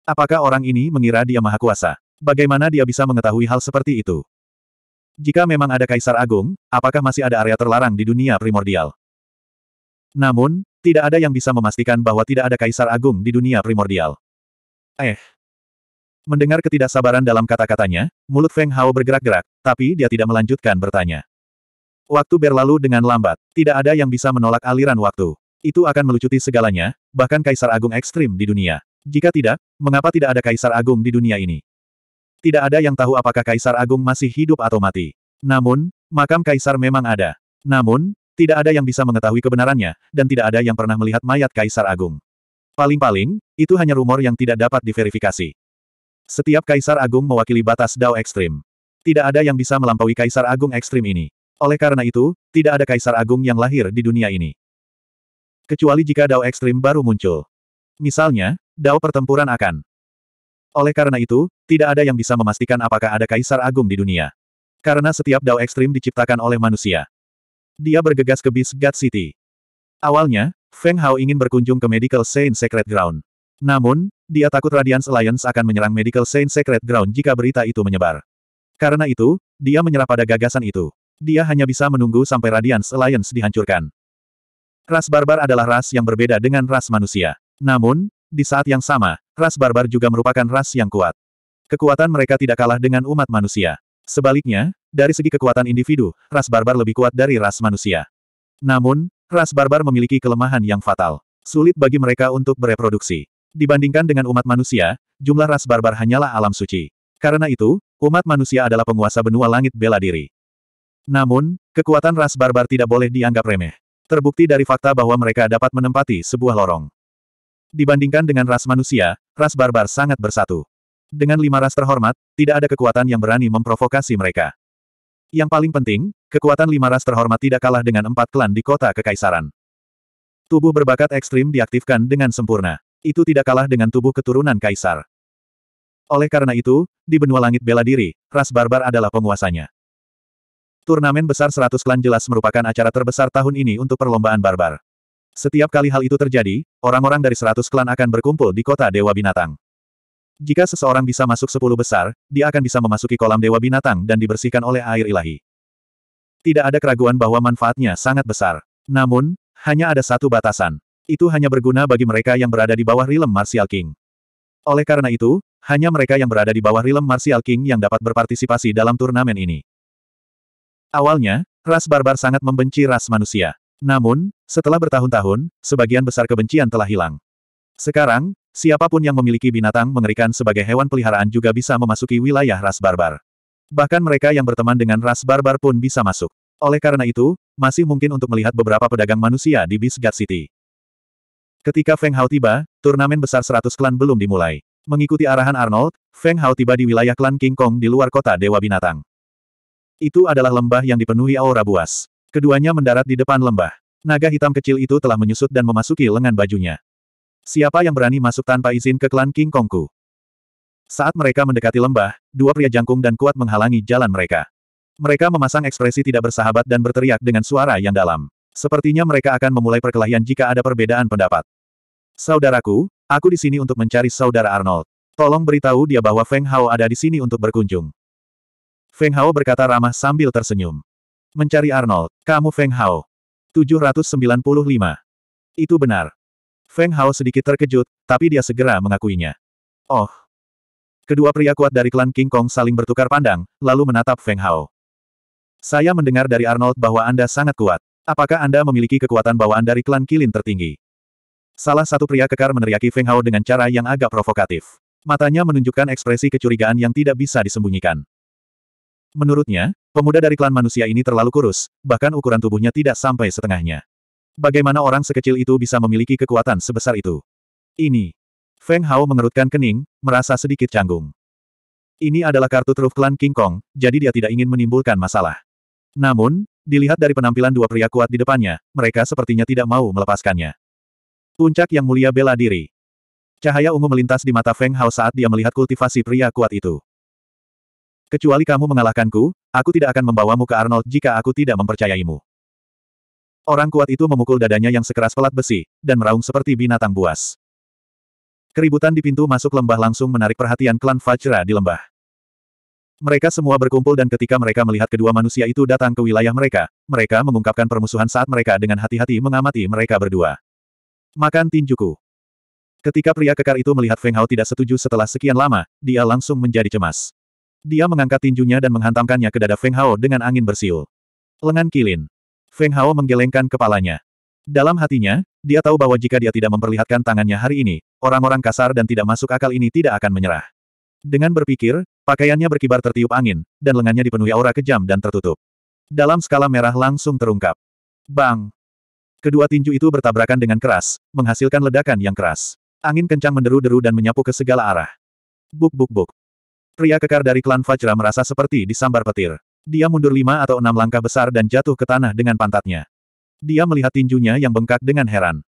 Apakah orang ini mengira dia maha kuasa? Bagaimana dia bisa mengetahui hal seperti itu? Jika memang ada kaisar agung, apakah masih ada area terlarang di dunia primordial? Namun, tidak ada yang bisa memastikan bahwa tidak ada kaisar agung di dunia primordial. Eh. Mendengar ketidaksabaran dalam kata-katanya, mulut Feng Hao bergerak-gerak, tapi dia tidak melanjutkan bertanya. Waktu berlalu dengan lambat, tidak ada yang bisa menolak aliran waktu. Itu akan melucuti segalanya, bahkan kaisar agung ekstrim di dunia. Jika tidak, mengapa tidak ada Kaisar Agung di dunia ini? Tidak ada yang tahu apakah Kaisar Agung masih hidup atau mati. Namun, makam Kaisar memang ada. Namun, tidak ada yang bisa mengetahui kebenarannya, dan tidak ada yang pernah melihat mayat Kaisar Agung. Paling-paling, itu hanya rumor yang tidak dapat diverifikasi. Setiap Kaisar Agung mewakili batas Dao Ekstrim. Tidak ada yang bisa melampaui Kaisar Agung Ekstrim ini. Oleh karena itu, tidak ada Kaisar Agung yang lahir di dunia ini. Kecuali jika Dao Ekstrim baru muncul. Misalnya, Dao pertempuran akan. Oleh karena itu, tidak ada yang bisa memastikan apakah ada kaisar agung di dunia. Karena setiap dao ekstrim diciptakan oleh manusia. Dia bergegas ke bis God City. Awalnya, Feng Hao ingin berkunjung ke Medical Saint Secret Ground. Namun, dia takut Radiance Alliance akan menyerang Medical Saint Secret Ground jika berita itu menyebar. Karena itu, dia menyerah pada gagasan itu. Dia hanya bisa menunggu sampai Radiance Alliance dihancurkan. Ras barbar adalah ras yang berbeda dengan ras manusia. Namun, di saat yang sama, ras barbar juga merupakan ras yang kuat. Kekuatan mereka tidak kalah dengan umat manusia. Sebaliknya, dari segi kekuatan individu, ras barbar lebih kuat dari ras manusia. Namun, ras barbar memiliki kelemahan yang fatal. Sulit bagi mereka untuk bereproduksi. Dibandingkan dengan umat manusia, jumlah ras barbar hanyalah alam suci. Karena itu, umat manusia adalah penguasa benua langit bela diri. Namun, kekuatan ras barbar tidak boleh dianggap remeh. Terbukti dari fakta bahwa mereka dapat menempati sebuah lorong. Dibandingkan dengan ras manusia, ras barbar sangat bersatu. Dengan lima ras terhormat, tidak ada kekuatan yang berani memprovokasi mereka. Yang paling penting, kekuatan lima ras terhormat tidak kalah dengan empat klan di kota kekaisaran. Tubuh berbakat ekstrim diaktifkan dengan sempurna. Itu tidak kalah dengan tubuh keturunan kaisar. Oleh karena itu, di benua langit bela diri, ras barbar adalah penguasanya. Turnamen besar 100 klan jelas merupakan acara terbesar tahun ini untuk perlombaan barbar. Setiap kali hal itu terjadi, orang-orang dari seratus klan akan berkumpul di kota Dewa Binatang. Jika seseorang bisa masuk sepuluh besar, dia akan bisa memasuki kolam Dewa Binatang dan dibersihkan oleh air ilahi. Tidak ada keraguan bahwa manfaatnya sangat besar. Namun, hanya ada satu batasan. Itu hanya berguna bagi mereka yang berada di bawah rilem Martial King. Oleh karena itu, hanya mereka yang berada di bawah rilem Martial King yang dapat berpartisipasi dalam turnamen ini. Awalnya, ras barbar sangat membenci ras manusia. Namun, setelah bertahun-tahun, sebagian besar kebencian telah hilang. Sekarang, siapapun yang memiliki binatang mengerikan sebagai hewan peliharaan juga bisa memasuki wilayah ras barbar. Bahkan mereka yang berteman dengan ras barbar pun bisa masuk. Oleh karena itu, masih mungkin untuk melihat beberapa pedagang manusia di Bisgat City. Ketika Feng Hao tiba, turnamen besar 100 klan belum dimulai. Mengikuti arahan Arnold, Feng Hao tiba di wilayah klan King Kong di luar kota Dewa Binatang. Itu adalah lembah yang dipenuhi aura buas. Keduanya mendarat di depan lembah. Naga hitam kecil itu telah menyusut dan memasuki lengan bajunya. Siapa yang berani masuk tanpa izin ke klan King Kongku? Saat mereka mendekati lembah, dua pria jangkung dan kuat menghalangi jalan mereka. Mereka memasang ekspresi tidak bersahabat dan berteriak dengan suara yang dalam. Sepertinya mereka akan memulai perkelahian jika ada perbedaan pendapat. Saudaraku, aku di sini untuk mencari saudara Arnold. Tolong beritahu dia bahwa Feng Hao ada di sini untuk berkunjung. Feng Hao berkata ramah sambil tersenyum. Mencari Arnold, kamu Feng Hao. 795. Itu benar. Feng Hao sedikit terkejut, tapi dia segera mengakuinya. Oh. Kedua pria kuat dari klan King Kong saling bertukar pandang, lalu menatap Feng Hao. Saya mendengar dari Arnold bahwa Anda sangat kuat. Apakah Anda memiliki kekuatan bawaan dari klan Kilin tertinggi? Salah satu pria kekar meneriaki Feng Hao dengan cara yang agak provokatif. Matanya menunjukkan ekspresi kecurigaan yang tidak bisa disembunyikan. Menurutnya, Pemuda dari klan manusia ini terlalu kurus, bahkan ukuran tubuhnya tidak sampai setengahnya. Bagaimana orang sekecil itu bisa memiliki kekuatan sebesar itu? Ini. Feng Hao mengerutkan kening, merasa sedikit canggung. Ini adalah kartu truf klan King Kong, jadi dia tidak ingin menimbulkan masalah. Namun, dilihat dari penampilan dua pria kuat di depannya, mereka sepertinya tidak mau melepaskannya. Puncak yang mulia bela diri. Cahaya ungu melintas di mata Feng Hao saat dia melihat kultivasi pria kuat itu. Kecuali kamu mengalahkanku, aku tidak akan membawamu ke Arnold jika aku tidak mempercayaimu. Orang kuat itu memukul dadanya yang sekeras pelat besi, dan meraung seperti binatang buas. Keributan di pintu masuk lembah langsung menarik perhatian klan Fajra di lembah. Mereka semua berkumpul dan ketika mereka melihat kedua manusia itu datang ke wilayah mereka, mereka mengungkapkan permusuhan saat mereka dengan hati-hati mengamati mereka berdua. Makan tinjuku. Ketika pria kekar itu melihat Feng Hao tidak setuju setelah sekian lama, dia langsung menjadi cemas. Dia mengangkat tinjunya dan menghantamkannya ke dada Feng Hao dengan angin bersiul. Lengan kilin. Feng Hao menggelengkan kepalanya. Dalam hatinya, dia tahu bahwa jika dia tidak memperlihatkan tangannya hari ini, orang-orang kasar dan tidak masuk akal ini tidak akan menyerah. Dengan berpikir, pakaiannya berkibar tertiup angin, dan lengannya dipenuhi aura kejam dan tertutup. Dalam skala merah langsung terungkap. Bang! Kedua tinju itu bertabrakan dengan keras, menghasilkan ledakan yang keras. Angin kencang menderu-deru dan menyapu ke segala arah. Buk buk buk. Pria kekar dari klan Fajra merasa seperti disambar petir. Dia mundur lima atau enam langkah besar dan jatuh ke tanah dengan pantatnya. Dia melihat tinjunya yang bengkak dengan heran.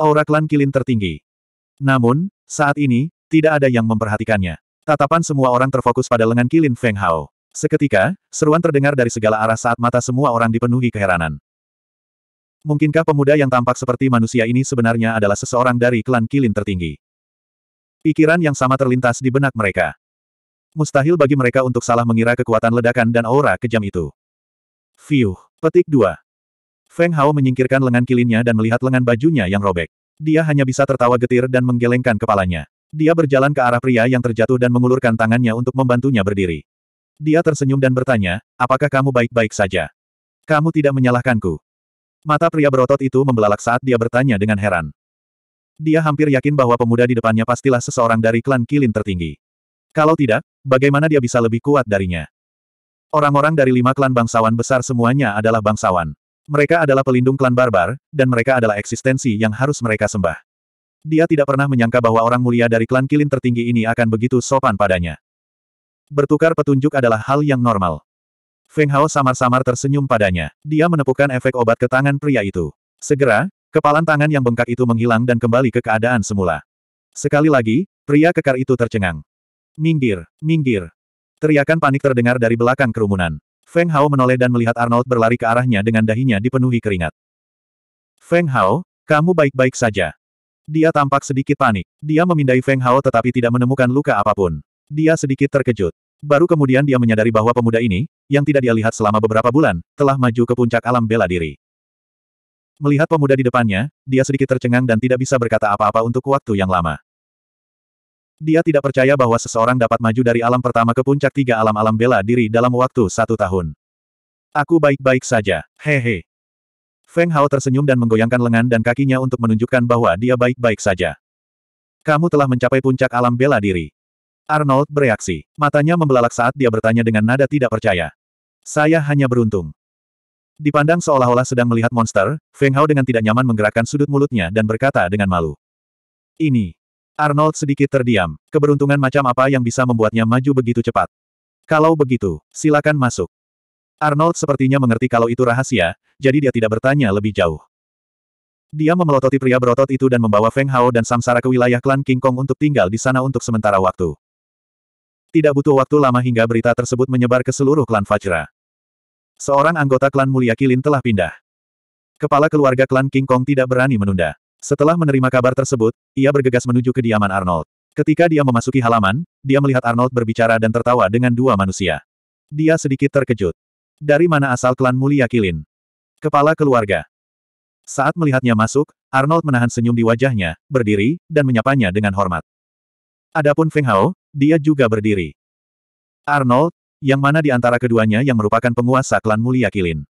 Aura klan kilin tertinggi. Namun, saat ini, tidak ada yang memperhatikannya. Tatapan semua orang terfokus pada lengan kilin Feng Hao. Seketika, seruan terdengar dari segala arah saat mata semua orang dipenuhi keheranan. Mungkinkah pemuda yang tampak seperti manusia ini sebenarnya adalah seseorang dari klan kilin tertinggi? Pikiran yang sama terlintas di benak mereka. Mustahil bagi mereka untuk salah mengira kekuatan ledakan dan aura kejam itu. Fiuh. Petik dua. Feng Hao menyingkirkan lengan kilinnya dan melihat lengan bajunya yang robek. Dia hanya bisa tertawa getir dan menggelengkan kepalanya. Dia berjalan ke arah pria yang terjatuh dan mengulurkan tangannya untuk membantunya berdiri. Dia tersenyum dan bertanya, apakah kamu baik-baik saja? Kamu tidak menyalahkanku. Mata pria berotot itu membelalak saat dia bertanya dengan heran. Dia hampir yakin bahwa pemuda di depannya pastilah seseorang dari klan Kilin tertinggi. Kalau tidak, bagaimana dia bisa lebih kuat darinya? Orang-orang dari lima klan bangsawan besar semuanya adalah bangsawan. Mereka adalah pelindung klan barbar, dan mereka adalah eksistensi yang harus mereka sembah. Dia tidak pernah menyangka bahwa orang mulia dari klan kilin tertinggi ini akan begitu sopan padanya. Bertukar petunjuk adalah hal yang normal. Feng Hao samar-samar tersenyum padanya. Dia menepukkan efek obat ke tangan pria itu. Segera, kepalan tangan yang bengkak itu menghilang dan kembali ke keadaan semula. Sekali lagi, pria kekar itu tercengang. Minggir, minggir. Teriakan panik terdengar dari belakang kerumunan. Feng Hao menoleh dan melihat Arnold berlari ke arahnya dengan dahinya dipenuhi keringat. Feng Hao, kamu baik-baik saja. Dia tampak sedikit panik. Dia memindai Feng Hao tetapi tidak menemukan luka apapun. Dia sedikit terkejut. Baru kemudian dia menyadari bahwa pemuda ini, yang tidak dia lihat selama beberapa bulan, telah maju ke puncak alam bela diri. Melihat pemuda di depannya, dia sedikit tercengang dan tidak bisa berkata apa-apa untuk waktu yang lama. Dia tidak percaya bahwa seseorang dapat maju dari alam pertama ke puncak tiga alam-alam bela diri dalam waktu satu tahun. Aku baik-baik saja, hehe. Feng Hao tersenyum dan menggoyangkan lengan dan kakinya untuk menunjukkan bahwa dia baik-baik saja. Kamu telah mencapai puncak alam bela diri. Arnold bereaksi. Matanya membelalak saat dia bertanya dengan nada tidak percaya. Saya hanya beruntung. Dipandang seolah-olah sedang melihat monster, Feng Hao dengan tidak nyaman menggerakkan sudut mulutnya dan berkata dengan malu. Ini. Arnold sedikit terdiam. Keberuntungan macam apa yang bisa membuatnya maju begitu cepat? Kalau begitu, silakan masuk. Arnold sepertinya mengerti kalau itu rahasia, jadi dia tidak bertanya lebih jauh. Dia memelototi pria berotot itu dan membawa Feng Hao dan Samsara ke wilayah klan King Kong untuk tinggal di sana untuk sementara waktu. Tidak butuh waktu lama hingga berita tersebut menyebar ke seluruh klan Fajra. Seorang anggota klan Mulia Kilin telah pindah. Kepala keluarga klan King Kong tidak berani menunda. Setelah menerima kabar tersebut, ia bergegas menuju kediaman Arnold. Ketika dia memasuki halaman, dia melihat Arnold berbicara dan tertawa dengan dua manusia. Dia sedikit terkejut. Dari mana asal klan mulia Kilin? Kepala keluarga. Saat melihatnya masuk, Arnold menahan senyum di wajahnya, berdiri, dan menyapanya dengan hormat. Adapun Feng Hao, dia juga berdiri. Arnold, yang mana di antara keduanya yang merupakan penguasa klan mulia Kilin.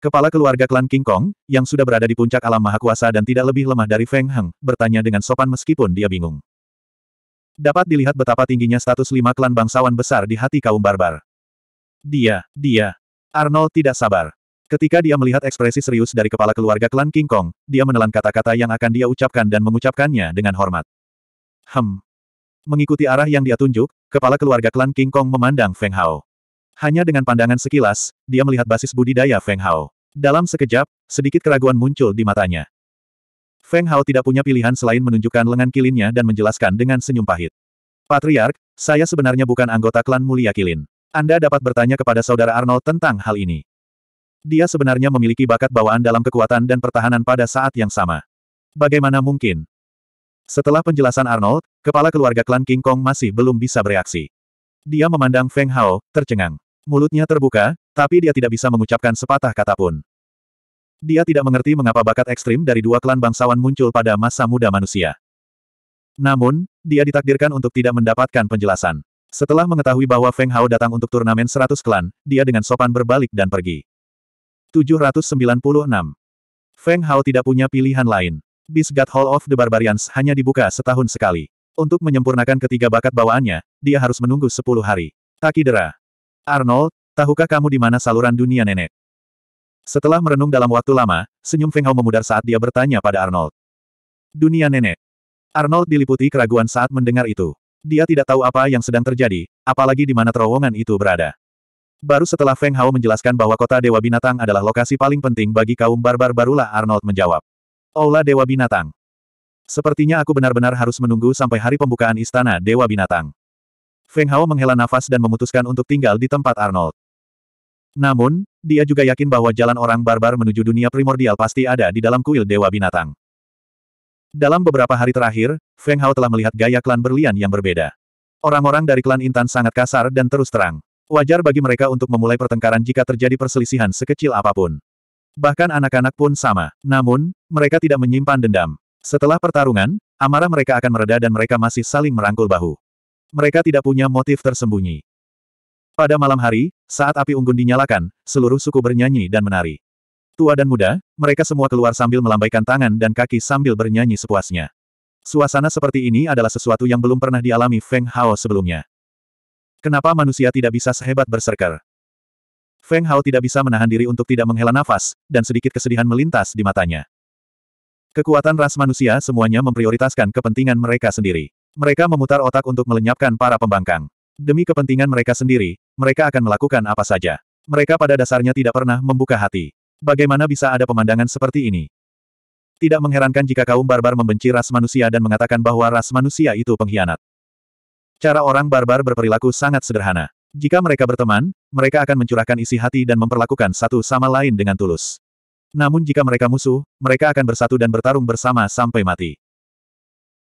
Kepala keluarga klan King Kong, yang sudah berada di puncak alam maha kuasa dan tidak lebih lemah dari Feng Heng, bertanya dengan sopan meskipun dia bingung. Dapat dilihat betapa tingginya status lima klan bangsawan besar di hati kaum barbar. Dia, dia. Arnold tidak sabar. Ketika dia melihat ekspresi serius dari kepala keluarga klan King Kong, dia menelan kata-kata yang akan dia ucapkan dan mengucapkannya dengan hormat. Hem. Mengikuti arah yang dia tunjuk, kepala keluarga klan King Kong memandang Feng Hao. Hanya dengan pandangan sekilas, dia melihat basis budidaya Feng Hao. Dalam sekejap, sedikit keraguan muncul di matanya. Feng Hao tidak punya pilihan selain menunjukkan lengan kilinnya dan menjelaskan dengan senyum pahit. Patriark, saya sebenarnya bukan anggota klan mulia kilin. Anda dapat bertanya kepada saudara Arnold tentang hal ini. Dia sebenarnya memiliki bakat bawaan dalam kekuatan dan pertahanan pada saat yang sama. Bagaimana mungkin? Setelah penjelasan Arnold, kepala keluarga klan King Kong masih belum bisa bereaksi. Dia memandang Feng Hao, tercengang. Mulutnya terbuka, tapi dia tidak bisa mengucapkan sepatah kata pun. Dia tidak mengerti mengapa bakat ekstrim dari dua klan bangsawan muncul pada masa muda manusia. Namun, dia ditakdirkan untuk tidak mendapatkan penjelasan. Setelah mengetahui bahwa Feng Hao datang untuk turnamen 100 klan, dia dengan sopan berbalik dan pergi. 796. Feng Hao tidak punya pilihan lain. God Hall of the Barbarians hanya dibuka setahun sekali. Untuk menyempurnakan ketiga bakat bawaannya, dia harus menunggu 10 hari. Takidera. Arnold, tahukah kamu di mana saluran dunia nenek? Setelah merenung dalam waktu lama, senyum Feng Hao memudar saat dia bertanya pada Arnold. Dunia nenek. Arnold diliputi keraguan saat mendengar itu. Dia tidak tahu apa yang sedang terjadi, apalagi di mana terowongan itu berada. Baru setelah Feng Hao menjelaskan bahwa kota Dewa Binatang adalah lokasi paling penting bagi kaum barbar barulah Arnold menjawab. Ola Dewa Binatang. Sepertinya aku benar-benar harus menunggu sampai hari pembukaan Istana Dewa Binatang. Feng Hao menghela nafas dan memutuskan untuk tinggal di tempat Arnold. Namun, dia juga yakin bahwa jalan orang barbar menuju dunia primordial pasti ada di dalam kuil Dewa Binatang. Dalam beberapa hari terakhir, Feng Hao telah melihat gaya klan berlian yang berbeda. Orang-orang dari klan Intan sangat kasar dan terus terang. Wajar bagi mereka untuk memulai pertengkaran jika terjadi perselisihan sekecil apapun. Bahkan anak-anak pun sama. Namun, mereka tidak menyimpan dendam. Setelah pertarungan, amarah mereka akan mereda dan mereka masih saling merangkul bahu. Mereka tidak punya motif tersembunyi. Pada malam hari, saat api unggun dinyalakan, seluruh suku bernyanyi dan menari. Tua dan muda, mereka semua keluar sambil melambaikan tangan dan kaki sambil bernyanyi sepuasnya. Suasana seperti ini adalah sesuatu yang belum pernah dialami Feng Hao sebelumnya. Kenapa manusia tidak bisa sehebat berserker? Feng Hao tidak bisa menahan diri untuk tidak menghela nafas, dan sedikit kesedihan melintas di matanya. Kekuatan ras manusia semuanya memprioritaskan kepentingan mereka sendiri. Mereka memutar otak untuk melenyapkan para pembangkang. Demi kepentingan mereka sendiri, mereka akan melakukan apa saja. Mereka pada dasarnya tidak pernah membuka hati. Bagaimana bisa ada pemandangan seperti ini? Tidak mengherankan jika kaum barbar membenci ras manusia dan mengatakan bahwa ras manusia itu pengkhianat. Cara orang barbar berperilaku sangat sederhana. Jika mereka berteman, mereka akan mencurahkan isi hati dan memperlakukan satu sama lain dengan tulus. Namun jika mereka musuh, mereka akan bersatu dan bertarung bersama sampai mati.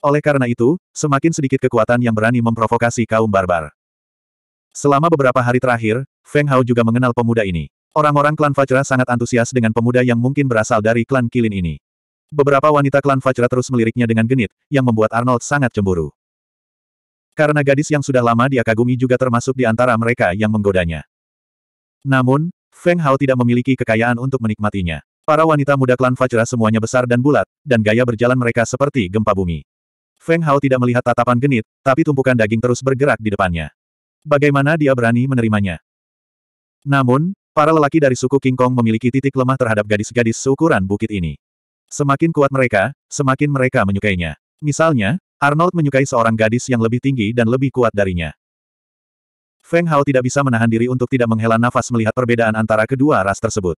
Oleh karena itu, semakin sedikit kekuatan yang berani memprovokasi kaum barbar. Selama beberapa hari terakhir, Feng Hao juga mengenal pemuda ini. Orang-orang klan Fajra sangat antusias dengan pemuda yang mungkin berasal dari klan Kilin ini. Beberapa wanita klan Fajra terus meliriknya dengan genit, yang membuat Arnold sangat cemburu. Karena gadis yang sudah lama dia kagumi juga termasuk di antara mereka yang menggodanya. Namun, Feng Hao tidak memiliki kekayaan untuk menikmatinya. Para wanita muda klan Fajra semuanya besar dan bulat, dan gaya berjalan mereka seperti gempa bumi. Feng Hao tidak melihat tatapan genit, tapi tumpukan daging terus bergerak di depannya. Bagaimana dia berani menerimanya? Namun, para lelaki dari suku King Kong memiliki titik lemah terhadap gadis-gadis seukuran bukit ini. Semakin kuat mereka, semakin mereka menyukainya. Misalnya, Arnold menyukai seorang gadis yang lebih tinggi dan lebih kuat darinya. Feng Hao tidak bisa menahan diri untuk tidak menghela nafas melihat perbedaan antara kedua ras tersebut.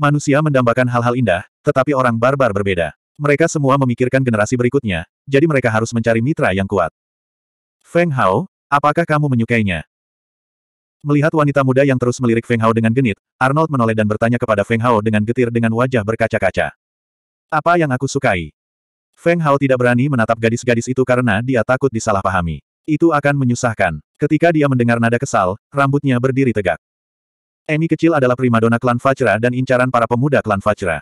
Manusia mendambakan hal-hal indah, tetapi orang barbar berbeda. Mereka semua memikirkan generasi berikutnya, jadi mereka harus mencari mitra yang kuat. Feng Hao, apakah kamu menyukainya? Melihat wanita muda yang terus melirik Feng Hao dengan genit, Arnold menoleh dan bertanya kepada Feng Hao dengan getir dengan wajah berkaca-kaca. Apa yang aku sukai? Feng Hao tidak berani menatap gadis-gadis itu karena dia takut disalahpahami. Itu akan menyusahkan. Ketika dia mendengar nada kesal, rambutnya berdiri tegak. Emi kecil adalah primadona klan Fajra dan incaran para pemuda klan Fajra.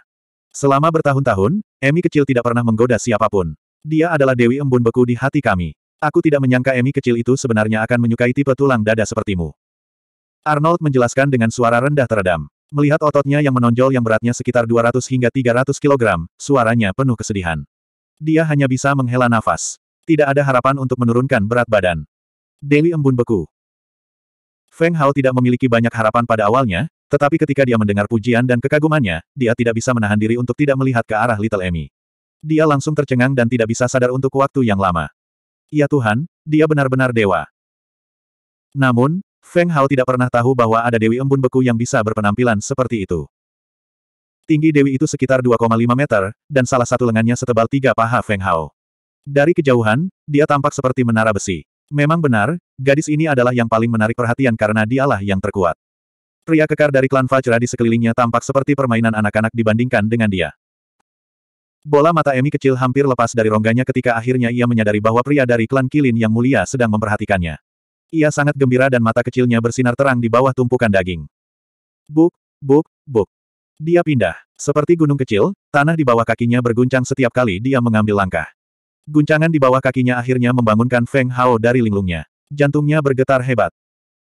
Selama bertahun-tahun, Emi kecil tidak pernah menggoda siapapun. Dia adalah dewi embun beku di hati kami. Aku tidak menyangka Emi kecil itu sebenarnya akan menyukai tipe tulang dada sepertimu. Arnold menjelaskan dengan suara rendah teredam. Melihat ototnya yang menonjol yang beratnya sekitar 200 hingga 300 kilogram, suaranya penuh kesedihan. Dia hanya bisa menghela nafas. Tidak ada harapan untuk menurunkan berat badan. Dewi embun beku. Feng Hao tidak memiliki banyak harapan pada awalnya, tetapi ketika dia mendengar pujian dan kekagumannya, dia tidak bisa menahan diri untuk tidak melihat ke arah Little Amy. Dia langsung tercengang dan tidak bisa sadar untuk waktu yang lama. Ya Tuhan, dia benar-benar dewa. Namun, Feng Hao tidak pernah tahu bahwa ada Dewi Embun Beku yang bisa berpenampilan seperti itu. Tinggi Dewi itu sekitar 2,5 meter, dan salah satu lengannya setebal tiga paha Feng Hao. Dari kejauhan, dia tampak seperti menara besi. Memang benar, Gadis ini adalah yang paling menarik perhatian karena dialah yang terkuat. Pria kekar dari klan Fajra di sekelilingnya tampak seperti permainan anak-anak dibandingkan dengan dia. Bola mata Emi kecil hampir lepas dari rongganya ketika akhirnya ia menyadari bahwa pria dari klan Kilin yang mulia sedang memperhatikannya. Ia sangat gembira dan mata kecilnya bersinar terang di bawah tumpukan daging. Buk, buk, buk. Dia pindah. Seperti gunung kecil, tanah di bawah kakinya berguncang setiap kali dia mengambil langkah. Guncangan di bawah kakinya akhirnya membangunkan Feng Hao dari linglungnya. Jantungnya bergetar hebat.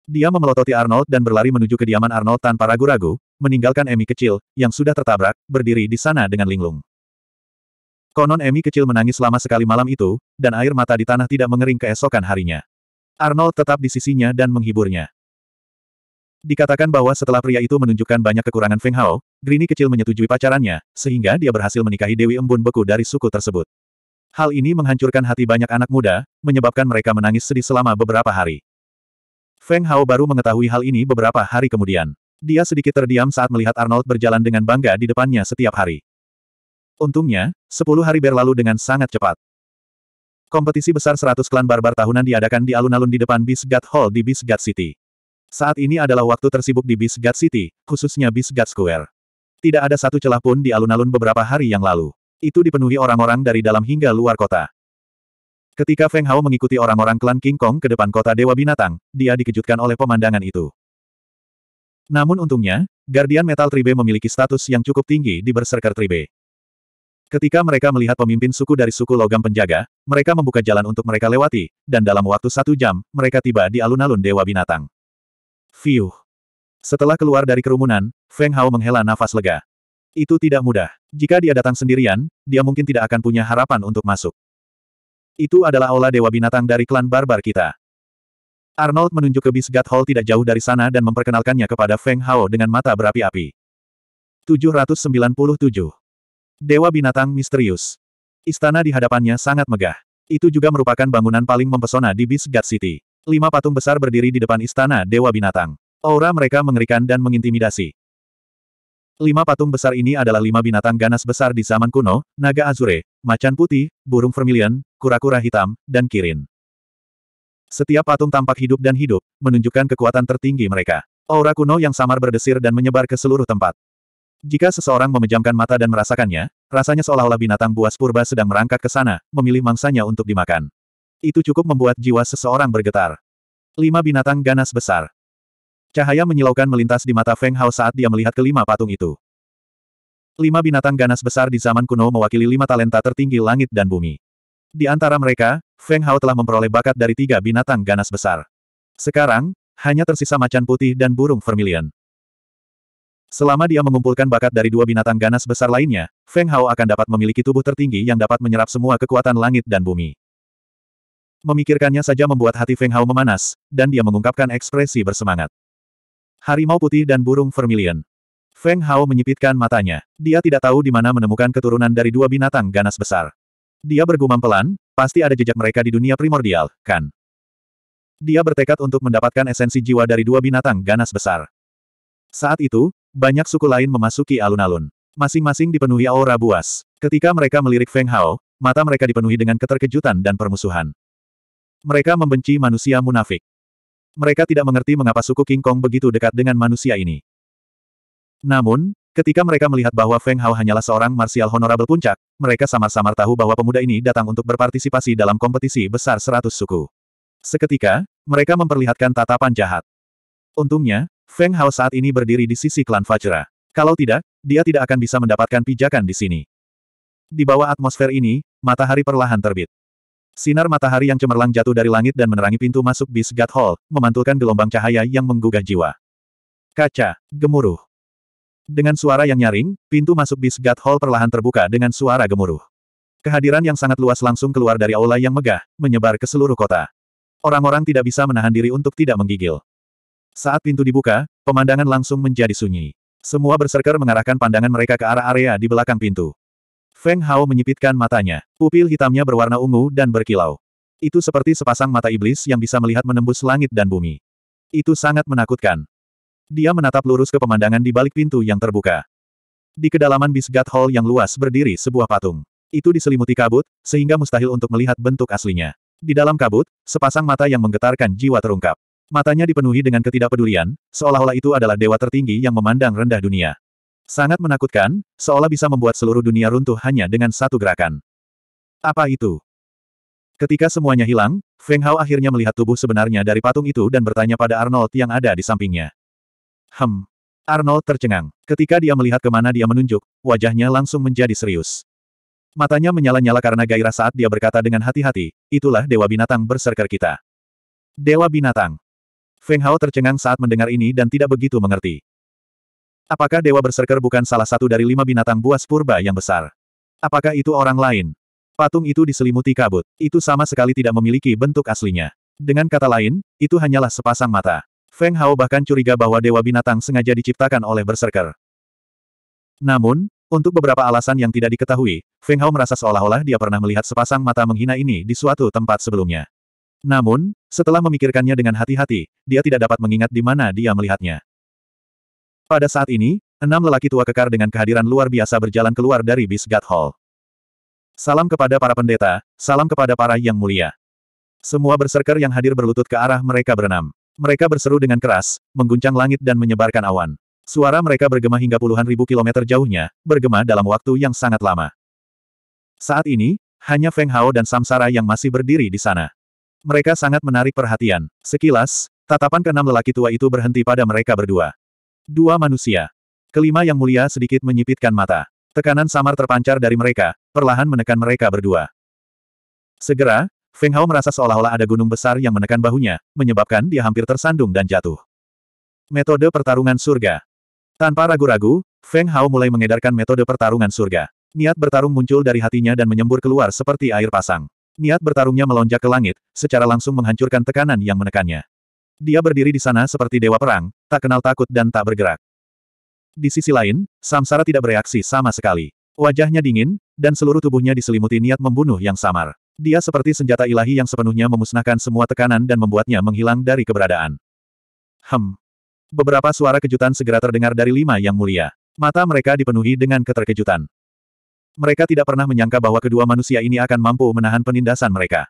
Dia memelototi Arnold dan berlari menuju kediaman Arnold tanpa ragu-ragu, meninggalkan Emi kecil, yang sudah tertabrak, berdiri di sana dengan linglung. Konon Emi kecil menangis selama sekali malam itu, dan air mata di tanah tidak mengering keesokan harinya. Arnold tetap di sisinya dan menghiburnya. Dikatakan bahwa setelah pria itu menunjukkan banyak kekurangan Feng Hao, Grini kecil menyetujui pacarannya, sehingga dia berhasil menikahi Dewi Embun Beku dari suku tersebut. Hal ini menghancurkan hati banyak anak muda, menyebabkan mereka menangis sedih selama beberapa hari. Feng Hao baru mengetahui hal ini beberapa hari kemudian. Dia sedikit terdiam saat melihat Arnold berjalan dengan bangga di depannya setiap hari. Untungnya, sepuluh hari berlalu dengan sangat cepat. Kompetisi besar 100 klan barbar tahunan diadakan di alun-alun di depan God Hall di God City. Saat ini adalah waktu tersibuk di God City, khususnya God Square. Tidak ada satu celah pun di alun-alun beberapa hari yang lalu. Itu dipenuhi orang-orang dari dalam hingga luar kota. Ketika Feng Hao mengikuti orang-orang klan King Kong ke depan kota Dewa Binatang, dia dikejutkan oleh pemandangan itu. Namun untungnya, Guardian Metal Tribe memiliki status yang cukup tinggi di Berserker Tribe. Ketika mereka melihat pemimpin suku dari suku logam penjaga, mereka membuka jalan untuk mereka lewati, dan dalam waktu satu jam, mereka tiba di alun-alun Dewa Binatang. Fiuh! Setelah keluar dari kerumunan, Feng Hao menghela nafas lega. Itu tidak mudah. Jika dia datang sendirian, dia mungkin tidak akan punya harapan untuk masuk. Itu adalah aula dewa binatang dari klan barbar kita. Arnold menunjuk ke Bisgat Hall tidak jauh dari sana dan memperkenalkannya kepada Feng Hao dengan mata berapi-api. 797. Dewa Binatang Misterius. Istana di hadapannya sangat megah. Itu juga merupakan bangunan paling mempesona di Bisgat City. Lima patung besar berdiri di depan istana Dewa Binatang. Aura mereka mengerikan dan mengintimidasi. Lima patung besar ini adalah lima binatang ganas besar di zaman kuno, naga azure, macan putih, burung vermilion, kura-kura hitam, dan kirin. Setiap patung tampak hidup dan hidup, menunjukkan kekuatan tertinggi mereka. Aura kuno yang samar berdesir dan menyebar ke seluruh tempat. Jika seseorang memejamkan mata dan merasakannya, rasanya seolah-olah binatang buas purba sedang merangkak ke sana, memilih mangsanya untuk dimakan. Itu cukup membuat jiwa seseorang bergetar. Lima binatang ganas besar. Cahaya menyilaukan melintas di mata Feng Hao saat dia melihat kelima patung itu. Lima binatang ganas besar di zaman kuno mewakili lima talenta tertinggi langit dan bumi. Di antara mereka, Feng Hao telah memperoleh bakat dari tiga binatang ganas besar. Sekarang, hanya tersisa macan putih dan burung vermilion. Selama dia mengumpulkan bakat dari dua binatang ganas besar lainnya, Feng Hao akan dapat memiliki tubuh tertinggi yang dapat menyerap semua kekuatan langit dan bumi. Memikirkannya saja membuat hati Feng Hao memanas, dan dia mengungkapkan ekspresi bersemangat. Harimau putih dan burung vermilion. Feng Hao menyipitkan matanya. Dia tidak tahu di mana menemukan keturunan dari dua binatang ganas besar. Dia bergumam pelan, pasti ada jejak mereka di dunia primordial, kan? Dia bertekad untuk mendapatkan esensi jiwa dari dua binatang ganas besar. Saat itu, banyak suku lain memasuki alun-alun. Masing-masing dipenuhi aura buas. Ketika mereka melirik Feng Hao, mata mereka dipenuhi dengan keterkejutan dan permusuhan. Mereka membenci manusia munafik. Mereka tidak mengerti mengapa suku King Kong begitu dekat dengan manusia ini. Namun, ketika mereka melihat bahwa Feng Hao hanyalah seorang martial honorable puncak, mereka samar-samar tahu bahwa pemuda ini datang untuk berpartisipasi dalam kompetisi besar seratus suku. Seketika, mereka memperlihatkan tatapan jahat. Untungnya, Feng Hao saat ini berdiri di sisi klan Fajra. Kalau tidak, dia tidak akan bisa mendapatkan pijakan di sini. Di bawah atmosfer ini, matahari perlahan terbit. Sinar matahari yang cemerlang jatuh dari langit dan menerangi pintu masuk bis God Hall, memantulkan gelombang cahaya yang menggugah jiwa. Kaca, gemuruh. Dengan suara yang nyaring, pintu masuk bis God Hall perlahan terbuka dengan suara gemuruh. Kehadiran yang sangat luas langsung keluar dari aula yang megah, menyebar ke seluruh kota. Orang-orang tidak bisa menahan diri untuk tidak menggigil. Saat pintu dibuka, pemandangan langsung menjadi sunyi. Semua berserker mengarahkan pandangan mereka ke arah area di belakang pintu. Feng Hao menyipitkan matanya. Pupil hitamnya berwarna ungu dan berkilau. Itu seperti sepasang mata iblis yang bisa melihat menembus langit dan bumi. Itu sangat menakutkan. Dia menatap lurus ke pemandangan di balik pintu yang terbuka. Di kedalaman Bisgat Hall yang luas berdiri sebuah patung. Itu diselimuti kabut, sehingga mustahil untuk melihat bentuk aslinya. Di dalam kabut, sepasang mata yang menggetarkan jiwa terungkap. Matanya dipenuhi dengan ketidakpedulian, seolah-olah itu adalah dewa tertinggi yang memandang rendah dunia. Sangat menakutkan, seolah bisa membuat seluruh dunia runtuh hanya dengan satu gerakan. Apa itu? Ketika semuanya hilang, Feng Hao akhirnya melihat tubuh sebenarnya dari patung itu dan bertanya pada Arnold yang ada di sampingnya. Hem. Arnold tercengang. Ketika dia melihat kemana dia menunjuk, wajahnya langsung menjadi serius. Matanya menyala-nyala karena gairah saat dia berkata dengan hati-hati, itulah Dewa Binatang berserker kita. Dewa Binatang. Feng Hao tercengang saat mendengar ini dan tidak begitu mengerti. Apakah Dewa Berserker bukan salah satu dari lima binatang buas purba yang besar? Apakah itu orang lain? Patung itu diselimuti kabut. Itu sama sekali tidak memiliki bentuk aslinya. Dengan kata lain, itu hanyalah sepasang mata. Feng Hao bahkan curiga bahwa Dewa Binatang sengaja diciptakan oleh Berserker. Namun, untuk beberapa alasan yang tidak diketahui, Feng Hao merasa seolah-olah dia pernah melihat sepasang mata menghina ini di suatu tempat sebelumnya. Namun, setelah memikirkannya dengan hati-hati, dia tidak dapat mengingat di mana dia melihatnya. Pada saat ini, enam lelaki tua kekar dengan kehadiran luar biasa berjalan keluar dari God Hall. Salam kepada para pendeta, salam kepada para yang mulia. Semua berserker yang hadir berlutut ke arah mereka berenam. Mereka berseru dengan keras, mengguncang langit dan menyebarkan awan. Suara mereka bergema hingga puluhan ribu kilometer jauhnya, bergema dalam waktu yang sangat lama. Saat ini, hanya Feng Hao dan Samsara yang masih berdiri di sana. Mereka sangat menarik perhatian. Sekilas, tatapan keenam lelaki tua itu berhenti pada mereka berdua. Dua manusia. Kelima yang mulia sedikit menyipitkan mata. Tekanan samar terpancar dari mereka, perlahan menekan mereka berdua. Segera, Feng Hao merasa seolah-olah ada gunung besar yang menekan bahunya, menyebabkan dia hampir tersandung dan jatuh. Metode pertarungan surga. Tanpa ragu-ragu, Feng Hao mulai mengedarkan metode pertarungan surga. Niat bertarung muncul dari hatinya dan menyembur keluar seperti air pasang. Niat bertarungnya melonjak ke langit, secara langsung menghancurkan tekanan yang menekannya. Dia berdiri di sana seperti dewa perang, tak kenal takut dan tak bergerak. Di sisi lain, Samsara tidak bereaksi sama sekali. Wajahnya dingin, dan seluruh tubuhnya diselimuti niat membunuh yang samar. Dia seperti senjata ilahi yang sepenuhnya memusnahkan semua tekanan dan membuatnya menghilang dari keberadaan. Hem. Beberapa suara kejutan segera terdengar dari lima yang mulia. Mata mereka dipenuhi dengan keterkejutan. Mereka tidak pernah menyangka bahwa kedua manusia ini akan mampu menahan penindasan mereka.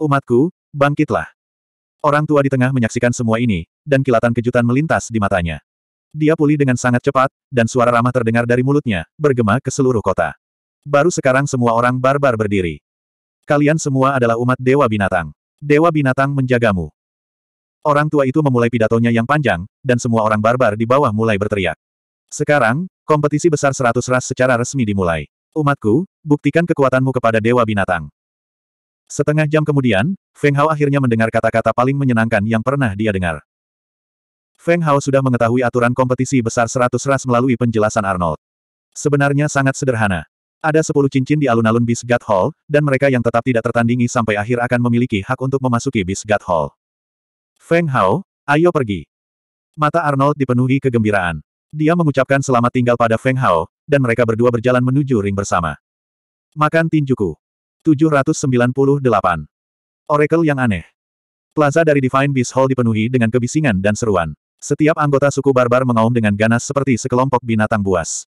Umatku, bangkitlah. Orang tua di tengah menyaksikan semua ini, dan kilatan kejutan melintas di matanya. Dia pulih dengan sangat cepat, dan suara ramah terdengar dari mulutnya, bergema ke seluruh kota. Baru sekarang semua orang barbar berdiri. Kalian semua adalah umat Dewa Binatang. Dewa Binatang menjagamu. Orang tua itu memulai pidatonya yang panjang, dan semua orang barbar di bawah mulai berteriak. Sekarang, kompetisi besar seratus ras secara resmi dimulai. Umatku, buktikan kekuatanmu kepada Dewa Binatang. Setengah jam kemudian, Feng Hao akhirnya mendengar kata-kata paling menyenangkan yang pernah dia dengar. Feng Hao sudah mengetahui aturan kompetisi besar 100 ras melalui penjelasan Arnold. Sebenarnya sangat sederhana. Ada 10 cincin di alun-alun bis God Hall, dan mereka yang tetap tidak tertandingi sampai akhir akan memiliki hak untuk memasuki bis God Hall. Feng Hao, ayo pergi. Mata Arnold dipenuhi kegembiraan. Dia mengucapkan selamat tinggal pada Feng Hao, dan mereka berdua berjalan menuju ring bersama. Makan tinjuku. 798. Oracle yang aneh. Plaza dari Divine Beast Hall dipenuhi dengan kebisingan dan seruan. Setiap anggota suku barbar mengaum dengan ganas seperti sekelompok binatang buas.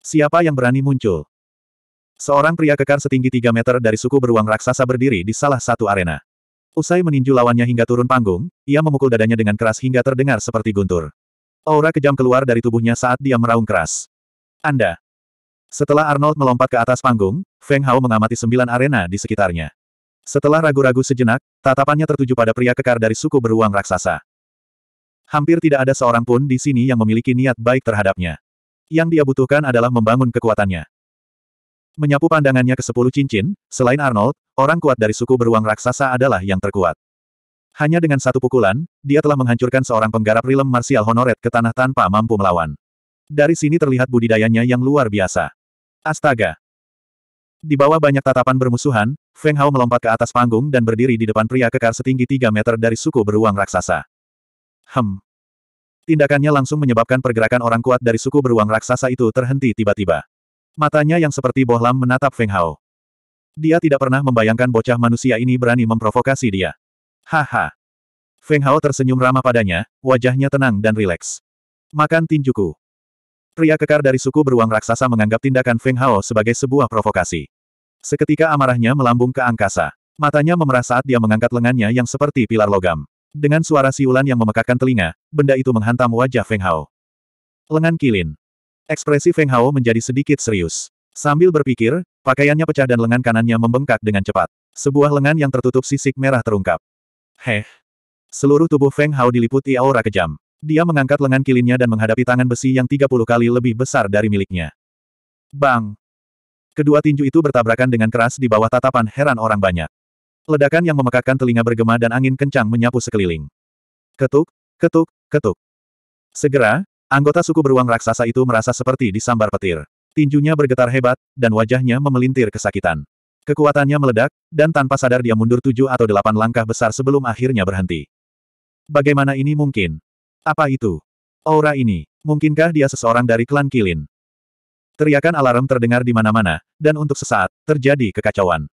Siapa yang berani muncul? Seorang pria kekar setinggi 3 meter dari suku beruang raksasa berdiri di salah satu arena. Usai meninju lawannya hingga turun panggung, ia memukul dadanya dengan keras hingga terdengar seperti guntur. Aura kejam keluar dari tubuhnya saat dia meraung keras. Anda, setelah Arnold melompat ke atas panggung, Feng Hao mengamati sembilan arena di sekitarnya. Setelah ragu-ragu sejenak, tatapannya tertuju pada pria kekar dari suku beruang raksasa. Hampir tidak ada seorang pun di sini yang memiliki niat baik terhadapnya. Yang dia butuhkan adalah membangun kekuatannya. Menyapu pandangannya ke sepuluh cincin, selain Arnold, orang kuat dari suku beruang raksasa adalah yang terkuat. Hanya dengan satu pukulan, dia telah menghancurkan seorang penggarap rilem marsial honoret ke tanah tanpa mampu melawan. Dari sini terlihat budidayanya yang luar biasa. Astaga! Di bawah banyak tatapan bermusuhan, Feng Hao melompat ke atas panggung dan berdiri di depan pria kekar setinggi 3 meter dari suku beruang raksasa. Hem. Tindakannya langsung menyebabkan pergerakan orang kuat dari suku beruang raksasa itu terhenti tiba-tiba. Matanya yang seperti bohlam menatap Feng Hao. Dia tidak pernah membayangkan bocah manusia ini berani memprovokasi dia. Haha. Feng Hao tersenyum ramah padanya, wajahnya tenang dan rileks. Makan tinjuku. Pria kekar dari suku beruang raksasa menganggap tindakan Feng Hao sebagai sebuah provokasi. Seketika amarahnya melambung ke angkasa. Matanya memerah saat dia mengangkat lengannya yang seperti pilar logam. Dengan suara siulan yang memekakkan telinga, benda itu menghantam wajah Feng Hao. Lengan kilin. Ekspresi Feng Hao menjadi sedikit serius. Sambil berpikir, pakaiannya pecah dan lengan kanannya membengkak dengan cepat. Sebuah lengan yang tertutup sisik merah terungkap. Heh. Seluruh tubuh Feng Hao diliputi aura kejam. Dia mengangkat lengan kilinnya dan menghadapi tangan besi yang 30 kali lebih besar dari miliknya. Bang! Kedua tinju itu bertabrakan dengan keras di bawah tatapan heran orang banyak. Ledakan yang memekakkan telinga bergema dan angin kencang menyapu sekeliling. Ketuk, ketuk, ketuk. Segera, anggota suku beruang raksasa itu merasa seperti disambar petir. Tinjunya bergetar hebat, dan wajahnya memelintir kesakitan. Kekuatannya meledak, dan tanpa sadar dia mundur tujuh atau delapan langkah besar sebelum akhirnya berhenti. Bagaimana ini mungkin? Apa itu? Aura ini. Mungkinkah dia seseorang dari klan Kilin? Teriakan alarm terdengar di mana-mana, dan untuk sesaat, terjadi kekacauan.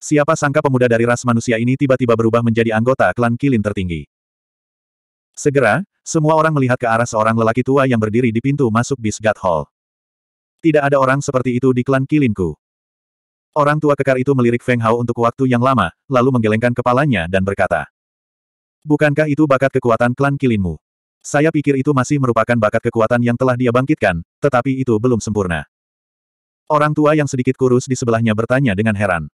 Siapa sangka pemuda dari ras manusia ini tiba-tiba berubah menjadi anggota klan Kilin tertinggi. Segera, semua orang melihat ke arah seorang lelaki tua yang berdiri di pintu masuk God Hall. Tidak ada orang seperti itu di klan Kilinku. Orang tua kekar itu melirik Feng Hao untuk waktu yang lama, lalu menggelengkan kepalanya dan berkata, Bukankah itu bakat kekuatan klan kilinmu? Saya pikir itu masih merupakan bakat kekuatan yang telah dia bangkitkan, tetapi itu belum sempurna. Orang tua yang sedikit kurus di sebelahnya bertanya dengan heran.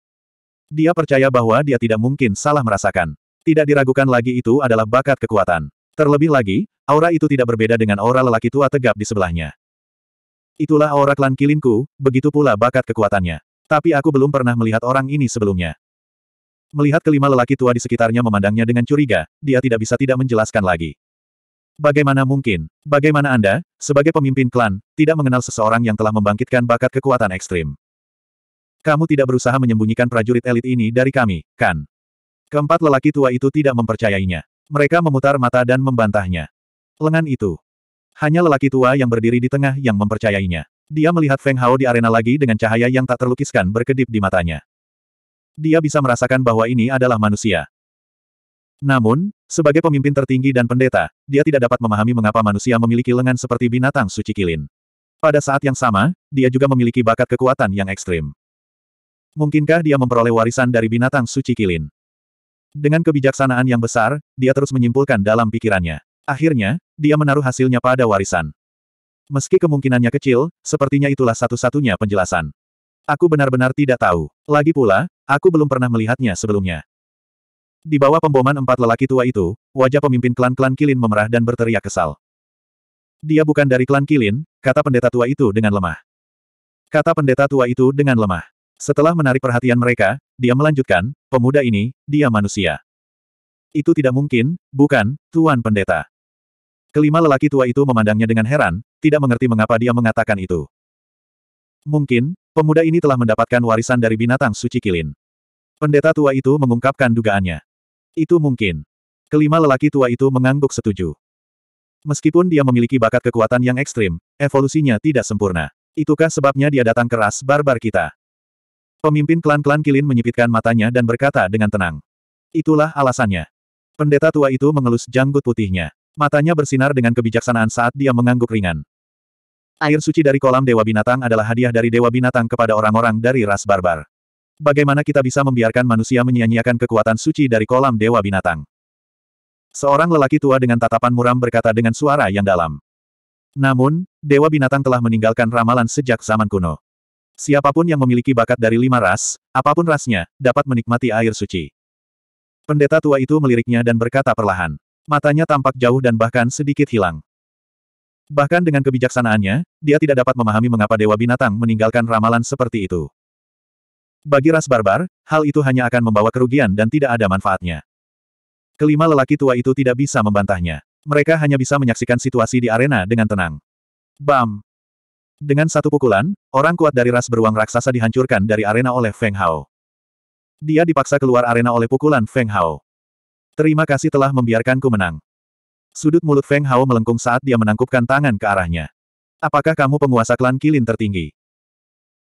Dia percaya bahwa dia tidak mungkin salah merasakan. Tidak diragukan lagi itu adalah bakat kekuatan. Terlebih lagi, aura itu tidak berbeda dengan aura lelaki tua tegap di sebelahnya. Itulah aura klan kilinku, begitu pula bakat kekuatannya. Tapi aku belum pernah melihat orang ini sebelumnya. Melihat kelima lelaki tua di sekitarnya memandangnya dengan curiga, dia tidak bisa tidak menjelaskan lagi. Bagaimana mungkin, bagaimana Anda, sebagai pemimpin klan, tidak mengenal seseorang yang telah membangkitkan bakat kekuatan ekstrim? Kamu tidak berusaha menyembunyikan prajurit elit ini dari kami, kan? Keempat lelaki tua itu tidak mempercayainya. Mereka memutar mata dan membantahnya. Lengan itu. Hanya lelaki tua yang berdiri di tengah yang mempercayainya. Dia melihat Feng Hao di arena lagi dengan cahaya yang tak terlukiskan berkedip di matanya dia bisa merasakan bahwa ini adalah manusia. Namun, sebagai pemimpin tertinggi dan pendeta, dia tidak dapat memahami mengapa manusia memiliki lengan seperti binatang suci kilin. Pada saat yang sama, dia juga memiliki bakat kekuatan yang ekstrim. Mungkinkah dia memperoleh warisan dari binatang suci kilin? Dengan kebijaksanaan yang besar, dia terus menyimpulkan dalam pikirannya. Akhirnya, dia menaruh hasilnya pada warisan. Meski kemungkinannya kecil, sepertinya itulah satu-satunya penjelasan. Aku benar-benar tidak tahu. Lagi pula, aku belum pernah melihatnya sebelumnya. Di bawah pemboman empat lelaki tua itu, wajah pemimpin klan-klan Kilin memerah dan berteriak kesal. Dia bukan dari klan Kilin, kata pendeta tua itu dengan lemah. Kata pendeta tua itu dengan lemah. Setelah menarik perhatian mereka, dia melanjutkan, pemuda ini, dia manusia. Itu tidak mungkin, bukan, Tuan Pendeta. Kelima lelaki tua itu memandangnya dengan heran, tidak mengerti mengapa dia mengatakan itu. Mungkin, pemuda ini telah mendapatkan warisan dari binatang suci kilin. Pendeta tua itu mengungkapkan dugaannya. Itu mungkin. Kelima lelaki tua itu mengangguk setuju. Meskipun dia memiliki bakat kekuatan yang ekstrim, evolusinya tidak sempurna. Itukah sebabnya dia datang keras barbar kita? Pemimpin klan-klan Kilin menyipitkan matanya dan berkata dengan tenang. Itulah alasannya. Pendeta tua itu mengelus janggut putihnya. Matanya bersinar dengan kebijaksanaan saat dia mengangguk ringan. Air suci dari kolam Dewa Binatang adalah hadiah dari Dewa Binatang kepada orang-orang dari ras barbar. Bagaimana kita bisa membiarkan manusia menyia-nyiakan kekuatan suci dari kolam Dewa Binatang? Seorang lelaki tua dengan tatapan muram berkata dengan suara yang dalam. Namun, Dewa Binatang telah meninggalkan ramalan sejak zaman kuno. Siapapun yang memiliki bakat dari lima ras, apapun rasnya, dapat menikmati air suci. Pendeta tua itu meliriknya dan berkata perlahan. Matanya tampak jauh dan bahkan sedikit hilang. Bahkan dengan kebijaksanaannya, dia tidak dapat memahami mengapa Dewa Binatang meninggalkan ramalan seperti itu. Bagi ras barbar, hal itu hanya akan membawa kerugian dan tidak ada manfaatnya. Kelima lelaki tua itu tidak bisa membantahnya. Mereka hanya bisa menyaksikan situasi di arena dengan tenang. Bam! Dengan satu pukulan, orang kuat dari ras beruang raksasa dihancurkan dari arena oleh Feng Hao. Dia dipaksa keluar arena oleh pukulan Feng Hao. Terima kasih telah membiarkanku menang. Sudut mulut Feng Hao melengkung saat dia menangkupkan tangan ke arahnya. Apakah kamu penguasa klan kilin tertinggi?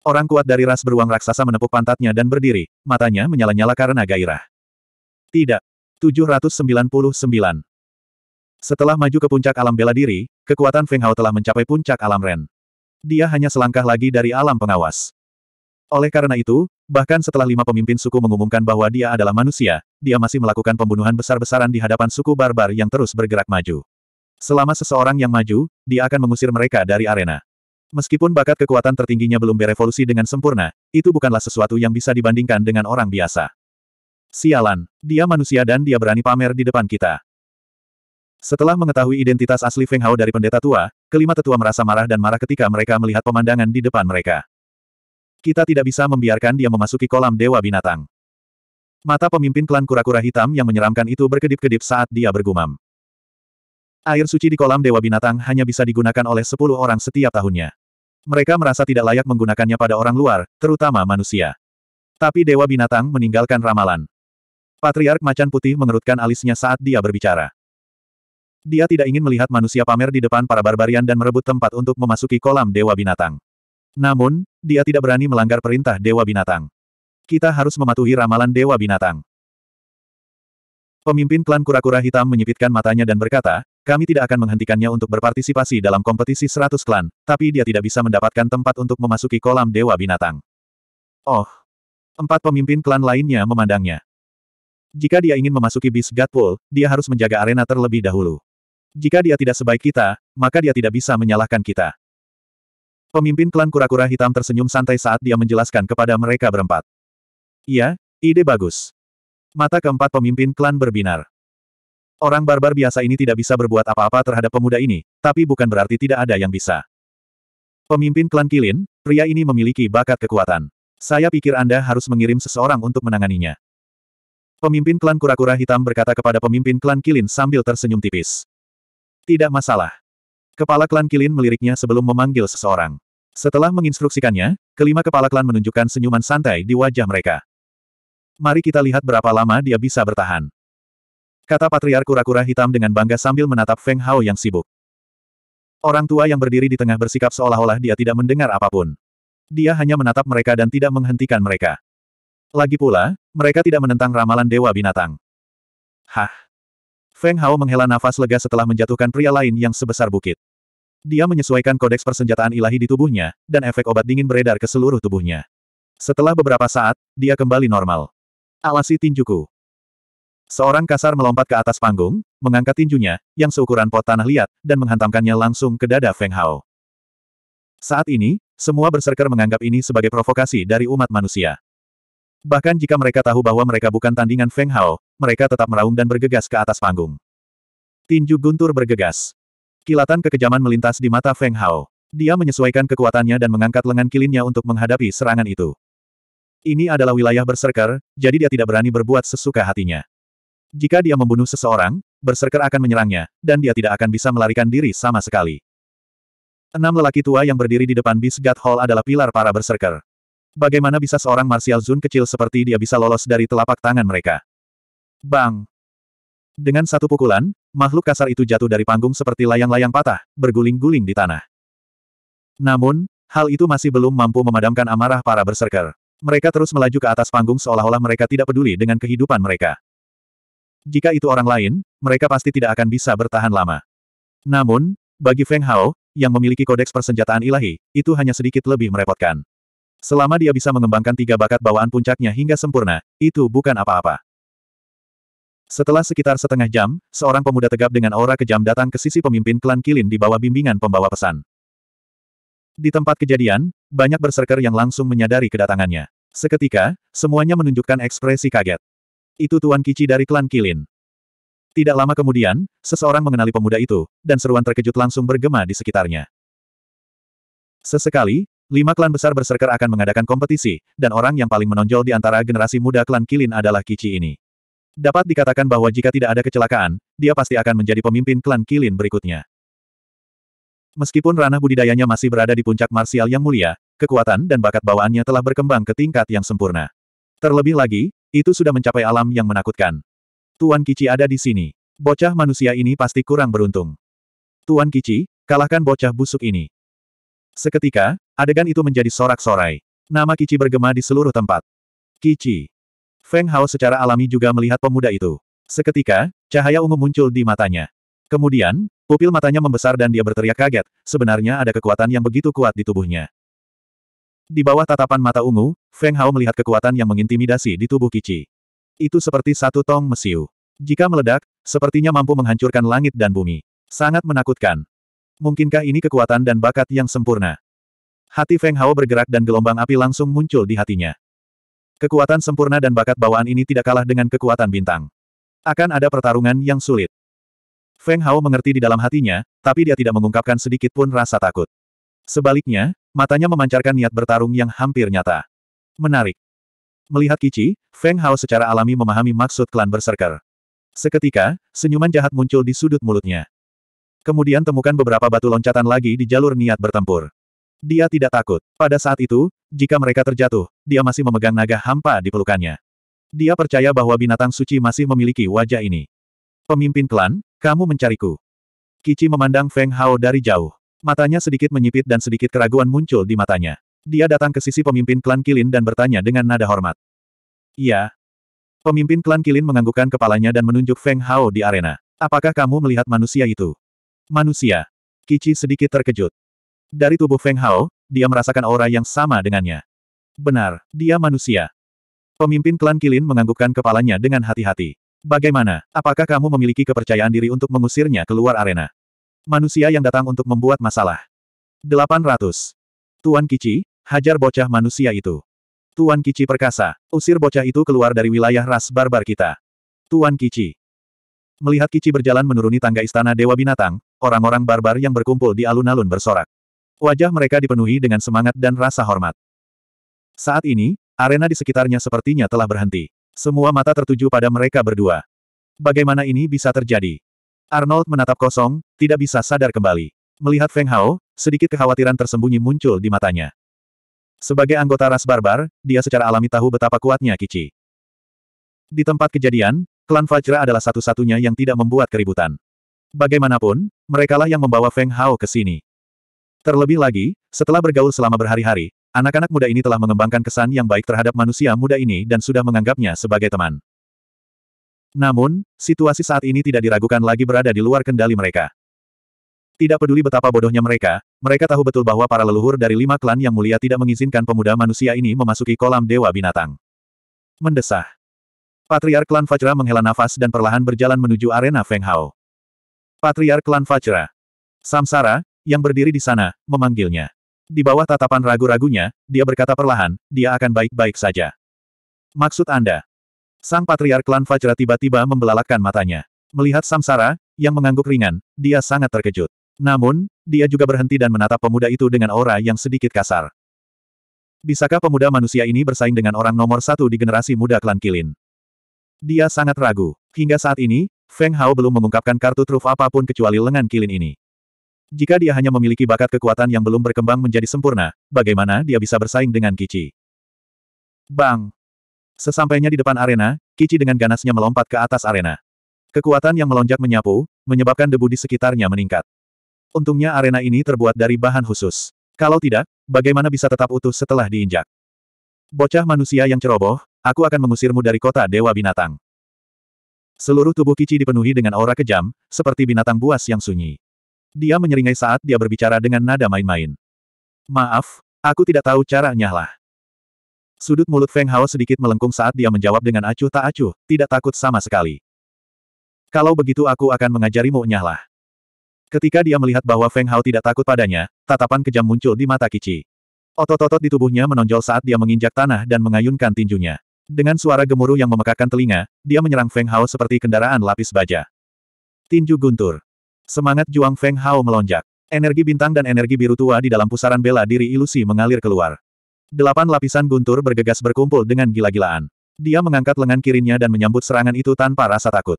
Orang kuat dari ras beruang raksasa menepuk pantatnya dan berdiri, matanya menyala-nyala karena gairah. Tidak. 799. Setelah maju ke puncak alam bela diri, kekuatan Feng Hao telah mencapai puncak alam Ren. Dia hanya selangkah lagi dari alam pengawas. Oleh karena itu, bahkan setelah lima pemimpin suku mengumumkan bahwa dia adalah manusia, dia masih melakukan pembunuhan besar-besaran di hadapan suku barbar yang terus bergerak maju. Selama seseorang yang maju, dia akan mengusir mereka dari arena. Meskipun bakat kekuatan tertingginya belum berevolusi dengan sempurna, itu bukanlah sesuatu yang bisa dibandingkan dengan orang biasa. Sialan, dia manusia dan dia berani pamer di depan kita. Setelah mengetahui identitas asli Feng Hao dari pendeta tua, kelima tetua merasa marah dan marah ketika mereka melihat pemandangan di depan mereka. Kita tidak bisa membiarkan dia memasuki kolam dewa binatang. Mata pemimpin klan kura-kura hitam yang menyeramkan itu berkedip-kedip saat dia bergumam. Air suci di kolam dewa binatang hanya bisa digunakan oleh sepuluh orang setiap tahunnya. Mereka merasa tidak layak menggunakannya pada orang luar, terutama manusia. Tapi dewa binatang meninggalkan ramalan. Patriark macan putih mengerutkan alisnya saat dia berbicara. Dia tidak ingin melihat manusia pamer di depan para barbarian dan merebut tempat untuk memasuki kolam dewa binatang. Namun, dia tidak berani melanggar perintah Dewa Binatang. Kita harus mematuhi ramalan Dewa Binatang. Pemimpin klan kura-kura hitam menyipitkan matanya dan berkata, kami tidak akan menghentikannya untuk berpartisipasi dalam kompetisi seratus klan, tapi dia tidak bisa mendapatkan tempat untuk memasuki kolam Dewa Binatang. Oh. Empat pemimpin klan lainnya memandangnya. Jika dia ingin memasuki bis Gatpool, dia harus menjaga arena terlebih dahulu. Jika dia tidak sebaik kita, maka dia tidak bisa menyalahkan kita. Pemimpin klan kura-kura hitam tersenyum santai saat dia menjelaskan kepada mereka berempat. Iya, ide bagus. Mata keempat pemimpin klan berbinar. Orang barbar biasa ini tidak bisa berbuat apa-apa terhadap pemuda ini, tapi bukan berarti tidak ada yang bisa. Pemimpin klan Kilin, pria ini memiliki bakat kekuatan. Saya pikir Anda harus mengirim seseorang untuk menanganinya. Pemimpin klan kura-kura hitam berkata kepada pemimpin klan Kilin sambil tersenyum tipis. Tidak masalah. Kepala klan Kilin meliriknya sebelum memanggil seseorang. Setelah menginstruksikannya, kelima kepala klan menunjukkan senyuman santai di wajah mereka. Mari kita lihat berapa lama dia bisa bertahan. Kata Patriark Kura-Kura Hitam dengan bangga sambil menatap Feng Hao yang sibuk. Orang tua yang berdiri di tengah bersikap seolah-olah dia tidak mendengar apapun. Dia hanya menatap mereka dan tidak menghentikan mereka. Lagi pula, mereka tidak menentang ramalan Dewa Binatang. Hah? Feng Hao menghela nafas lega setelah menjatuhkan pria lain yang sebesar bukit. Dia menyesuaikan kodeks persenjataan ilahi di tubuhnya, dan efek obat dingin beredar ke seluruh tubuhnya. Setelah beberapa saat, dia kembali normal. Alasi tinjuku. Seorang kasar melompat ke atas panggung, mengangkat tinjunya, yang seukuran pot tanah liat, dan menghantamkannya langsung ke dada Feng Hao. Saat ini, semua berserker menganggap ini sebagai provokasi dari umat manusia. Bahkan jika mereka tahu bahwa mereka bukan tandingan Feng Hao, mereka tetap meraung dan bergegas ke atas panggung. Tinju guntur bergegas. Kilatan kekejaman melintas di mata Feng Hao. Dia menyesuaikan kekuatannya dan mengangkat lengan kilinnya untuk menghadapi serangan itu. Ini adalah wilayah berserker, jadi dia tidak berani berbuat sesuka hatinya. Jika dia membunuh seseorang, berserker akan menyerangnya, dan dia tidak akan bisa melarikan diri sama sekali. Enam lelaki tua yang berdiri di depan bis God Hall adalah pilar para berserker. Bagaimana bisa seorang Martial Zun kecil seperti dia bisa lolos dari telapak tangan mereka? Bang! Dengan satu pukulan, makhluk kasar itu jatuh dari panggung seperti layang-layang patah, berguling-guling di tanah. Namun, hal itu masih belum mampu memadamkan amarah para berserker. Mereka terus melaju ke atas panggung seolah-olah mereka tidak peduli dengan kehidupan mereka. Jika itu orang lain, mereka pasti tidak akan bisa bertahan lama. Namun, bagi Feng Hao, yang memiliki kodeks persenjataan ilahi, itu hanya sedikit lebih merepotkan. Selama dia bisa mengembangkan tiga bakat bawaan puncaknya hingga sempurna, itu bukan apa-apa. Setelah sekitar setengah jam, seorang pemuda tegap dengan aura kejam datang ke sisi pemimpin klan Kilin di bawah bimbingan pembawa pesan. Di tempat kejadian, banyak berserker yang langsung menyadari kedatangannya. Seketika, semuanya menunjukkan ekspresi kaget. Itu Tuan Kici dari klan Kilin. Tidak lama kemudian, seseorang mengenali pemuda itu, dan seruan terkejut langsung bergema di sekitarnya. Sesekali, lima klan besar berserker akan mengadakan kompetisi, dan orang yang paling menonjol di antara generasi muda klan Kilin adalah Kici ini. Dapat dikatakan bahwa jika tidak ada kecelakaan, dia pasti akan menjadi pemimpin klan Kilin berikutnya. Meskipun ranah budidayanya masih berada di puncak marsial yang mulia, kekuatan dan bakat bawaannya telah berkembang ke tingkat yang sempurna. Terlebih lagi, itu sudah mencapai alam yang menakutkan. Tuan Kici ada di sini. Bocah manusia ini pasti kurang beruntung. Tuan Kici, kalahkan bocah busuk ini. Seketika, adegan itu menjadi sorak-sorai. Nama Kici bergema di seluruh tempat. Kici. Feng Hao secara alami juga melihat pemuda itu. Seketika, cahaya ungu muncul di matanya. Kemudian, pupil matanya membesar dan dia berteriak kaget, sebenarnya ada kekuatan yang begitu kuat di tubuhnya. Di bawah tatapan mata ungu, Feng Hao melihat kekuatan yang mengintimidasi di tubuh Kici. Itu seperti satu tong mesiu. Jika meledak, sepertinya mampu menghancurkan langit dan bumi. Sangat menakutkan. Mungkinkah ini kekuatan dan bakat yang sempurna? Hati Feng Hao bergerak dan gelombang api langsung muncul di hatinya. Kekuatan sempurna dan bakat bawaan ini tidak kalah dengan kekuatan bintang. Akan ada pertarungan yang sulit. Feng Hao mengerti di dalam hatinya, tapi dia tidak mengungkapkan sedikit pun rasa takut. Sebaliknya, matanya memancarkan niat bertarung yang hampir nyata. Menarik. Melihat Kici, Feng Hao secara alami memahami maksud klan berserker. Seketika, senyuman jahat muncul di sudut mulutnya. Kemudian temukan beberapa batu loncatan lagi di jalur niat bertempur. Dia tidak takut. Pada saat itu, jika mereka terjatuh, dia masih memegang naga hampa di pelukannya. Dia percaya bahwa binatang suci masih memiliki wajah ini. Pemimpin klan, kamu mencariku. Kici memandang Feng Hao dari jauh. Matanya sedikit menyipit dan sedikit keraguan muncul di matanya. Dia datang ke sisi pemimpin klan Kilin dan bertanya dengan nada hormat. Iya. Pemimpin klan Kilin menganggukkan kepalanya dan menunjuk Feng Hao di arena. Apakah kamu melihat manusia itu? Manusia. Kici sedikit terkejut. Dari tubuh Feng Hao, dia merasakan aura yang sama dengannya. Benar, dia manusia. Pemimpin klan Kilin menganggukkan kepalanya dengan hati-hati. Bagaimana, apakah kamu memiliki kepercayaan diri untuk mengusirnya keluar arena? Manusia yang datang untuk membuat masalah. 800. Tuan Kici, hajar bocah manusia itu. Tuan Kici perkasa, usir bocah itu keluar dari wilayah ras barbar kita. Tuan Kici. Melihat Kici berjalan menuruni tangga istana Dewa Binatang, orang-orang barbar yang berkumpul di alun-alun bersorak. Wajah mereka dipenuhi dengan semangat dan rasa hormat. Saat ini, arena di sekitarnya sepertinya telah berhenti. Semua mata tertuju pada mereka berdua. Bagaimana ini bisa terjadi? Arnold menatap kosong, tidak bisa sadar kembali. Melihat Feng Hao, sedikit kekhawatiran tersembunyi muncul di matanya. Sebagai anggota ras barbar, dia secara alami tahu betapa kuatnya Kichi. Di tempat kejadian, klan Fajra adalah satu-satunya yang tidak membuat keributan. Bagaimanapun, merekalah yang membawa Feng Hao ke sini. Terlebih lagi, setelah bergaul selama berhari-hari, anak-anak muda ini telah mengembangkan kesan yang baik terhadap manusia muda ini dan sudah menganggapnya sebagai teman. Namun, situasi saat ini tidak diragukan lagi berada di luar kendali mereka. Tidak peduli betapa bodohnya mereka, mereka tahu betul bahwa para leluhur dari lima klan yang mulia tidak mengizinkan pemuda manusia ini memasuki kolam dewa binatang. Mendesah. Patriark klan Fajra menghela nafas dan perlahan berjalan menuju arena Feng Hao. Patriark klan Fajra. Samsara, yang berdiri di sana, memanggilnya. Di bawah tatapan ragu-ragunya, dia berkata perlahan, dia akan baik-baik saja. Maksud Anda? Sang Patriark Klan Fajra tiba-tiba membelalakkan matanya. Melihat Samsara, yang mengangguk ringan, dia sangat terkejut. Namun, dia juga berhenti dan menatap pemuda itu dengan aura yang sedikit kasar. Bisakah pemuda manusia ini bersaing dengan orang nomor satu di generasi muda klan Kilin? Dia sangat ragu. Hingga saat ini, Feng Hao belum mengungkapkan kartu truf apapun kecuali lengan Kilin ini. Jika dia hanya memiliki bakat kekuatan yang belum berkembang menjadi sempurna, bagaimana dia bisa bersaing dengan Kichi? Bang! Sesampainya di depan arena, Kichi dengan ganasnya melompat ke atas arena. Kekuatan yang melonjak menyapu, menyebabkan debu di sekitarnya meningkat. Untungnya arena ini terbuat dari bahan khusus. Kalau tidak, bagaimana bisa tetap utuh setelah diinjak? Bocah manusia yang ceroboh, aku akan mengusirmu dari kota Dewa Binatang. Seluruh tubuh Kichi dipenuhi dengan aura kejam, seperti binatang buas yang sunyi. Dia menyeringai saat dia berbicara dengan nada main-main. Maaf, aku tidak tahu caranya lah. Sudut mulut Feng Hao sedikit melengkung saat dia menjawab dengan acuh tak acuh, tidak takut sama sekali. Kalau begitu aku akan mengajarimu nyahlah. Ketika dia melihat bahwa Feng Hao tidak takut padanya, tatapan kejam muncul di mata Kici. Otot-otot di tubuhnya menonjol saat dia menginjak tanah dan mengayunkan tinjunya. Dengan suara gemuruh yang memekakan telinga, dia menyerang Feng Hao seperti kendaraan lapis baja. Tinju guntur. Semangat Juang Feng Hao melonjak. Energi bintang dan energi biru tua di dalam pusaran bela diri ilusi mengalir keluar. Delapan lapisan guntur bergegas berkumpul dengan gila-gilaan. Dia mengangkat lengan kirinya dan menyambut serangan itu tanpa rasa takut.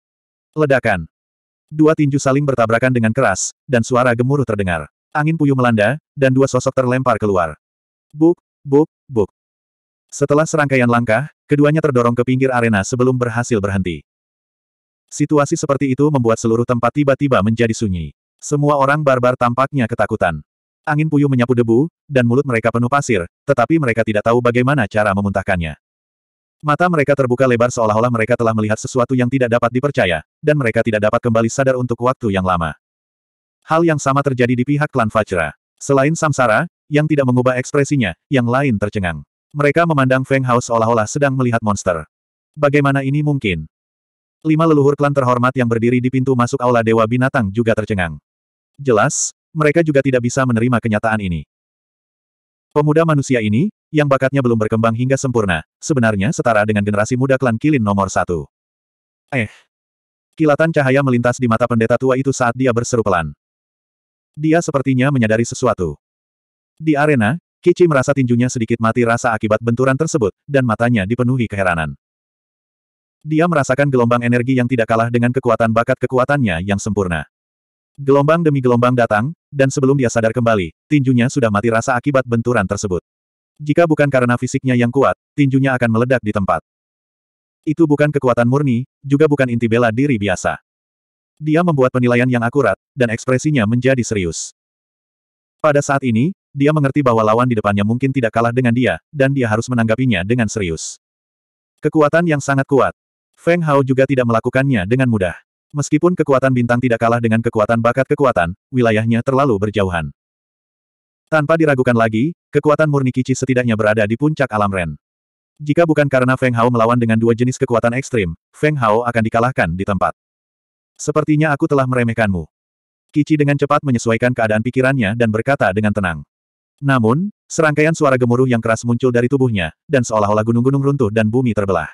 Ledakan. Dua tinju saling bertabrakan dengan keras, dan suara gemuruh terdengar. Angin puyuh melanda, dan dua sosok terlempar keluar. Buk, buk, buk. Setelah serangkaian langkah, keduanya terdorong ke pinggir arena sebelum berhasil berhenti. Situasi seperti itu membuat seluruh tempat tiba-tiba menjadi sunyi. Semua orang barbar tampaknya ketakutan. Angin puyuh menyapu debu, dan mulut mereka penuh pasir, tetapi mereka tidak tahu bagaimana cara memuntahkannya. Mata mereka terbuka lebar seolah-olah mereka telah melihat sesuatu yang tidak dapat dipercaya, dan mereka tidak dapat kembali sadar untuk waktu yang lama. Hal yang sama terjadi di pihak klan Fajra. Selain Samsara, yang tidak mengubah ekspresinya, yang lain tercengang. Mereka memandang Feng Hao seolah-olah sedang melihat monster. Bagaimana ini mungkin? Lima leluhur klan terhormat yang berdiri di pintu masuk Aula Dewa Binatang juga tercengang. Jelas, mereka juga tidak bisa menerima kenyataan ini. Pemuda manusia ini, yang bakatnya belum berkembang hingga sempurna, sebenarnya setara dengan generasi muda klan Kilin nomor satu. Eh. Kilatan cahaya melintas di mata pendeta tua itu saat dia berseru pelan. Dia sepertinya menyadari sesuatu. Di arena, Kichi merasa tinjunya sedikit mati rasa akibat benturan tersebut, dan matanya dipenuhi keheranan. Dia merasakan gelombang energi yang tidak kalah dengan kekuatan bakat kekuatannya yang sempurna. Gelombang demi gelombang datang, dan sebelum dia sadar kembali, tinjunya sudah mati rasa akibat benturan tersebut. Jika bukan karena fisiknya yang kuat, tinjunya akan meledak di tempat. Itu bukan kekuatan murni, juga bukan inti bela diri biasa. Dia membuat penilaian yang akurat, dan ekspresinya menjadi serius. Pada saat ini, dia mengerti bahwa lawan di depannya mungkin tidak kalah dengan dia, dan dia harus menanggapinya dengan serius. Kekuatan yang sangat kuat, Feng Hao juga tidak melakukannya dengan mudah. Meskipun kekuatan bintang tidak kalah dengan kekuatan bakat kekuatan, wilayahnya terlalu berjauhan. Tanpa diragukan lagi, kekuatan murni Kici setidaknya berada di puncak alam Ren. Jika bukan karena Feng Hao melawan dengan dua jenis kekuatan ekstrim, Feng Hao akan dikalahkan di tempat. Sepertinya aku telah meremehkanmu. Kici dengan cepat menyesuaikan keadaan pikirannya dan berkata dengan tenang. Namun, serangkaian suara gemuruh yang keras muncul dari tubuhnya, dan seolah-olah gunung-gunung runtuh dan bumi terbelah.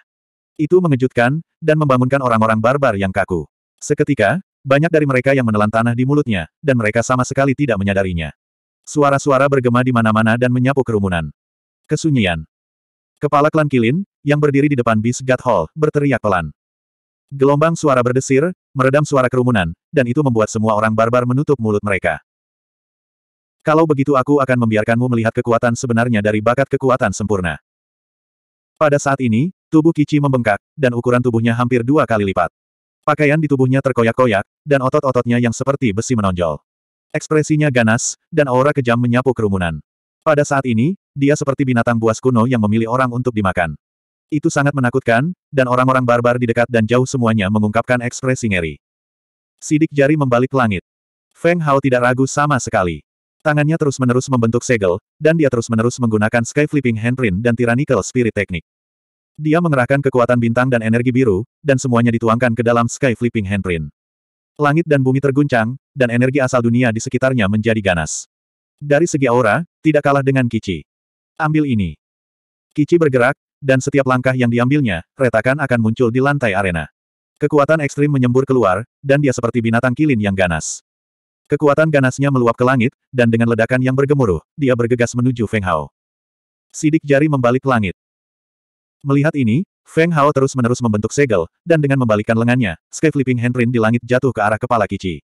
Itu mengejutkan, dan membangunkan orang-orang barbar yang kaku. Seketika, banyak dari mereka yang menelan tanah di mulutnya, dan mereka sama sekali tidak menyadarinya. Suara-suara bergema di mana-mana dan menyapu kerumunan. Kesunyian. Kepala klan Kilin, yang berdiri di depan bis God Hall, berteriak pelan. Gelombang suara berdesir, meredam suara kerumunan, dan itu membuat semua orang barbar menutup mulut mereka. Kalau begitu aku akan membiarkanmu melihat kekuatan sebenarnya dari bakat kekuatan sempurna. Pada saat ini, Tubuh Kichi membengkak, dan ukuran tubuhnya hampir dua kali lipat. Pakaian di tubuhnya terkoyak-koyak, dan otot-ototnya yang seperti besi menonjol. Ekspresinya ganas, dan aura kejam menyapu kerumunan. Pada saat ini, dia seperti binatang buas kuno yang memilih orang untuk dimakan. Itu sangat menakutkan, dan orang-orang barbar di dekat dan jauh semuanya mengungkapkan ekspresi ngeri. Sidik jari membalik langit. Feng Hao tidak ragu sama sekali. Tangannya terus-menerus membentuk segel, dan dia terus-menerus menggunakan Sky Flipping Handprint dan Tyrannical Spirit Technique. Dia mengerahkan kekuatan bintang dan energi biru, dan semuanya dituangkan ke dalam Sky Flipping Handprint. Langit dan bumi terguncang, dan energi asal dunia di sekitarnya menjadi ganas. Dari segi aura, tidak kalah dengan Kichi. Ambil ini. Kichi bergerak, dan setiap langkah yang diambilnya, retakan akan muncul di lantai arena. Kekuatan ekstrim menyembur keluar, dan dia seperti binatang kilin yang ganas. Kekuatan ganasnya meluap ke langit, dan dengan ledakan yang bergemuruh, dia bergegas menuju Feng Hao. Sidik jari membalik langit. Melihat ini, Feng Hao terus-menerus membentuk segel, dan dengan membalikkan lengannya, sky flipping handprint di langit jatuh ke arah kepala Kici.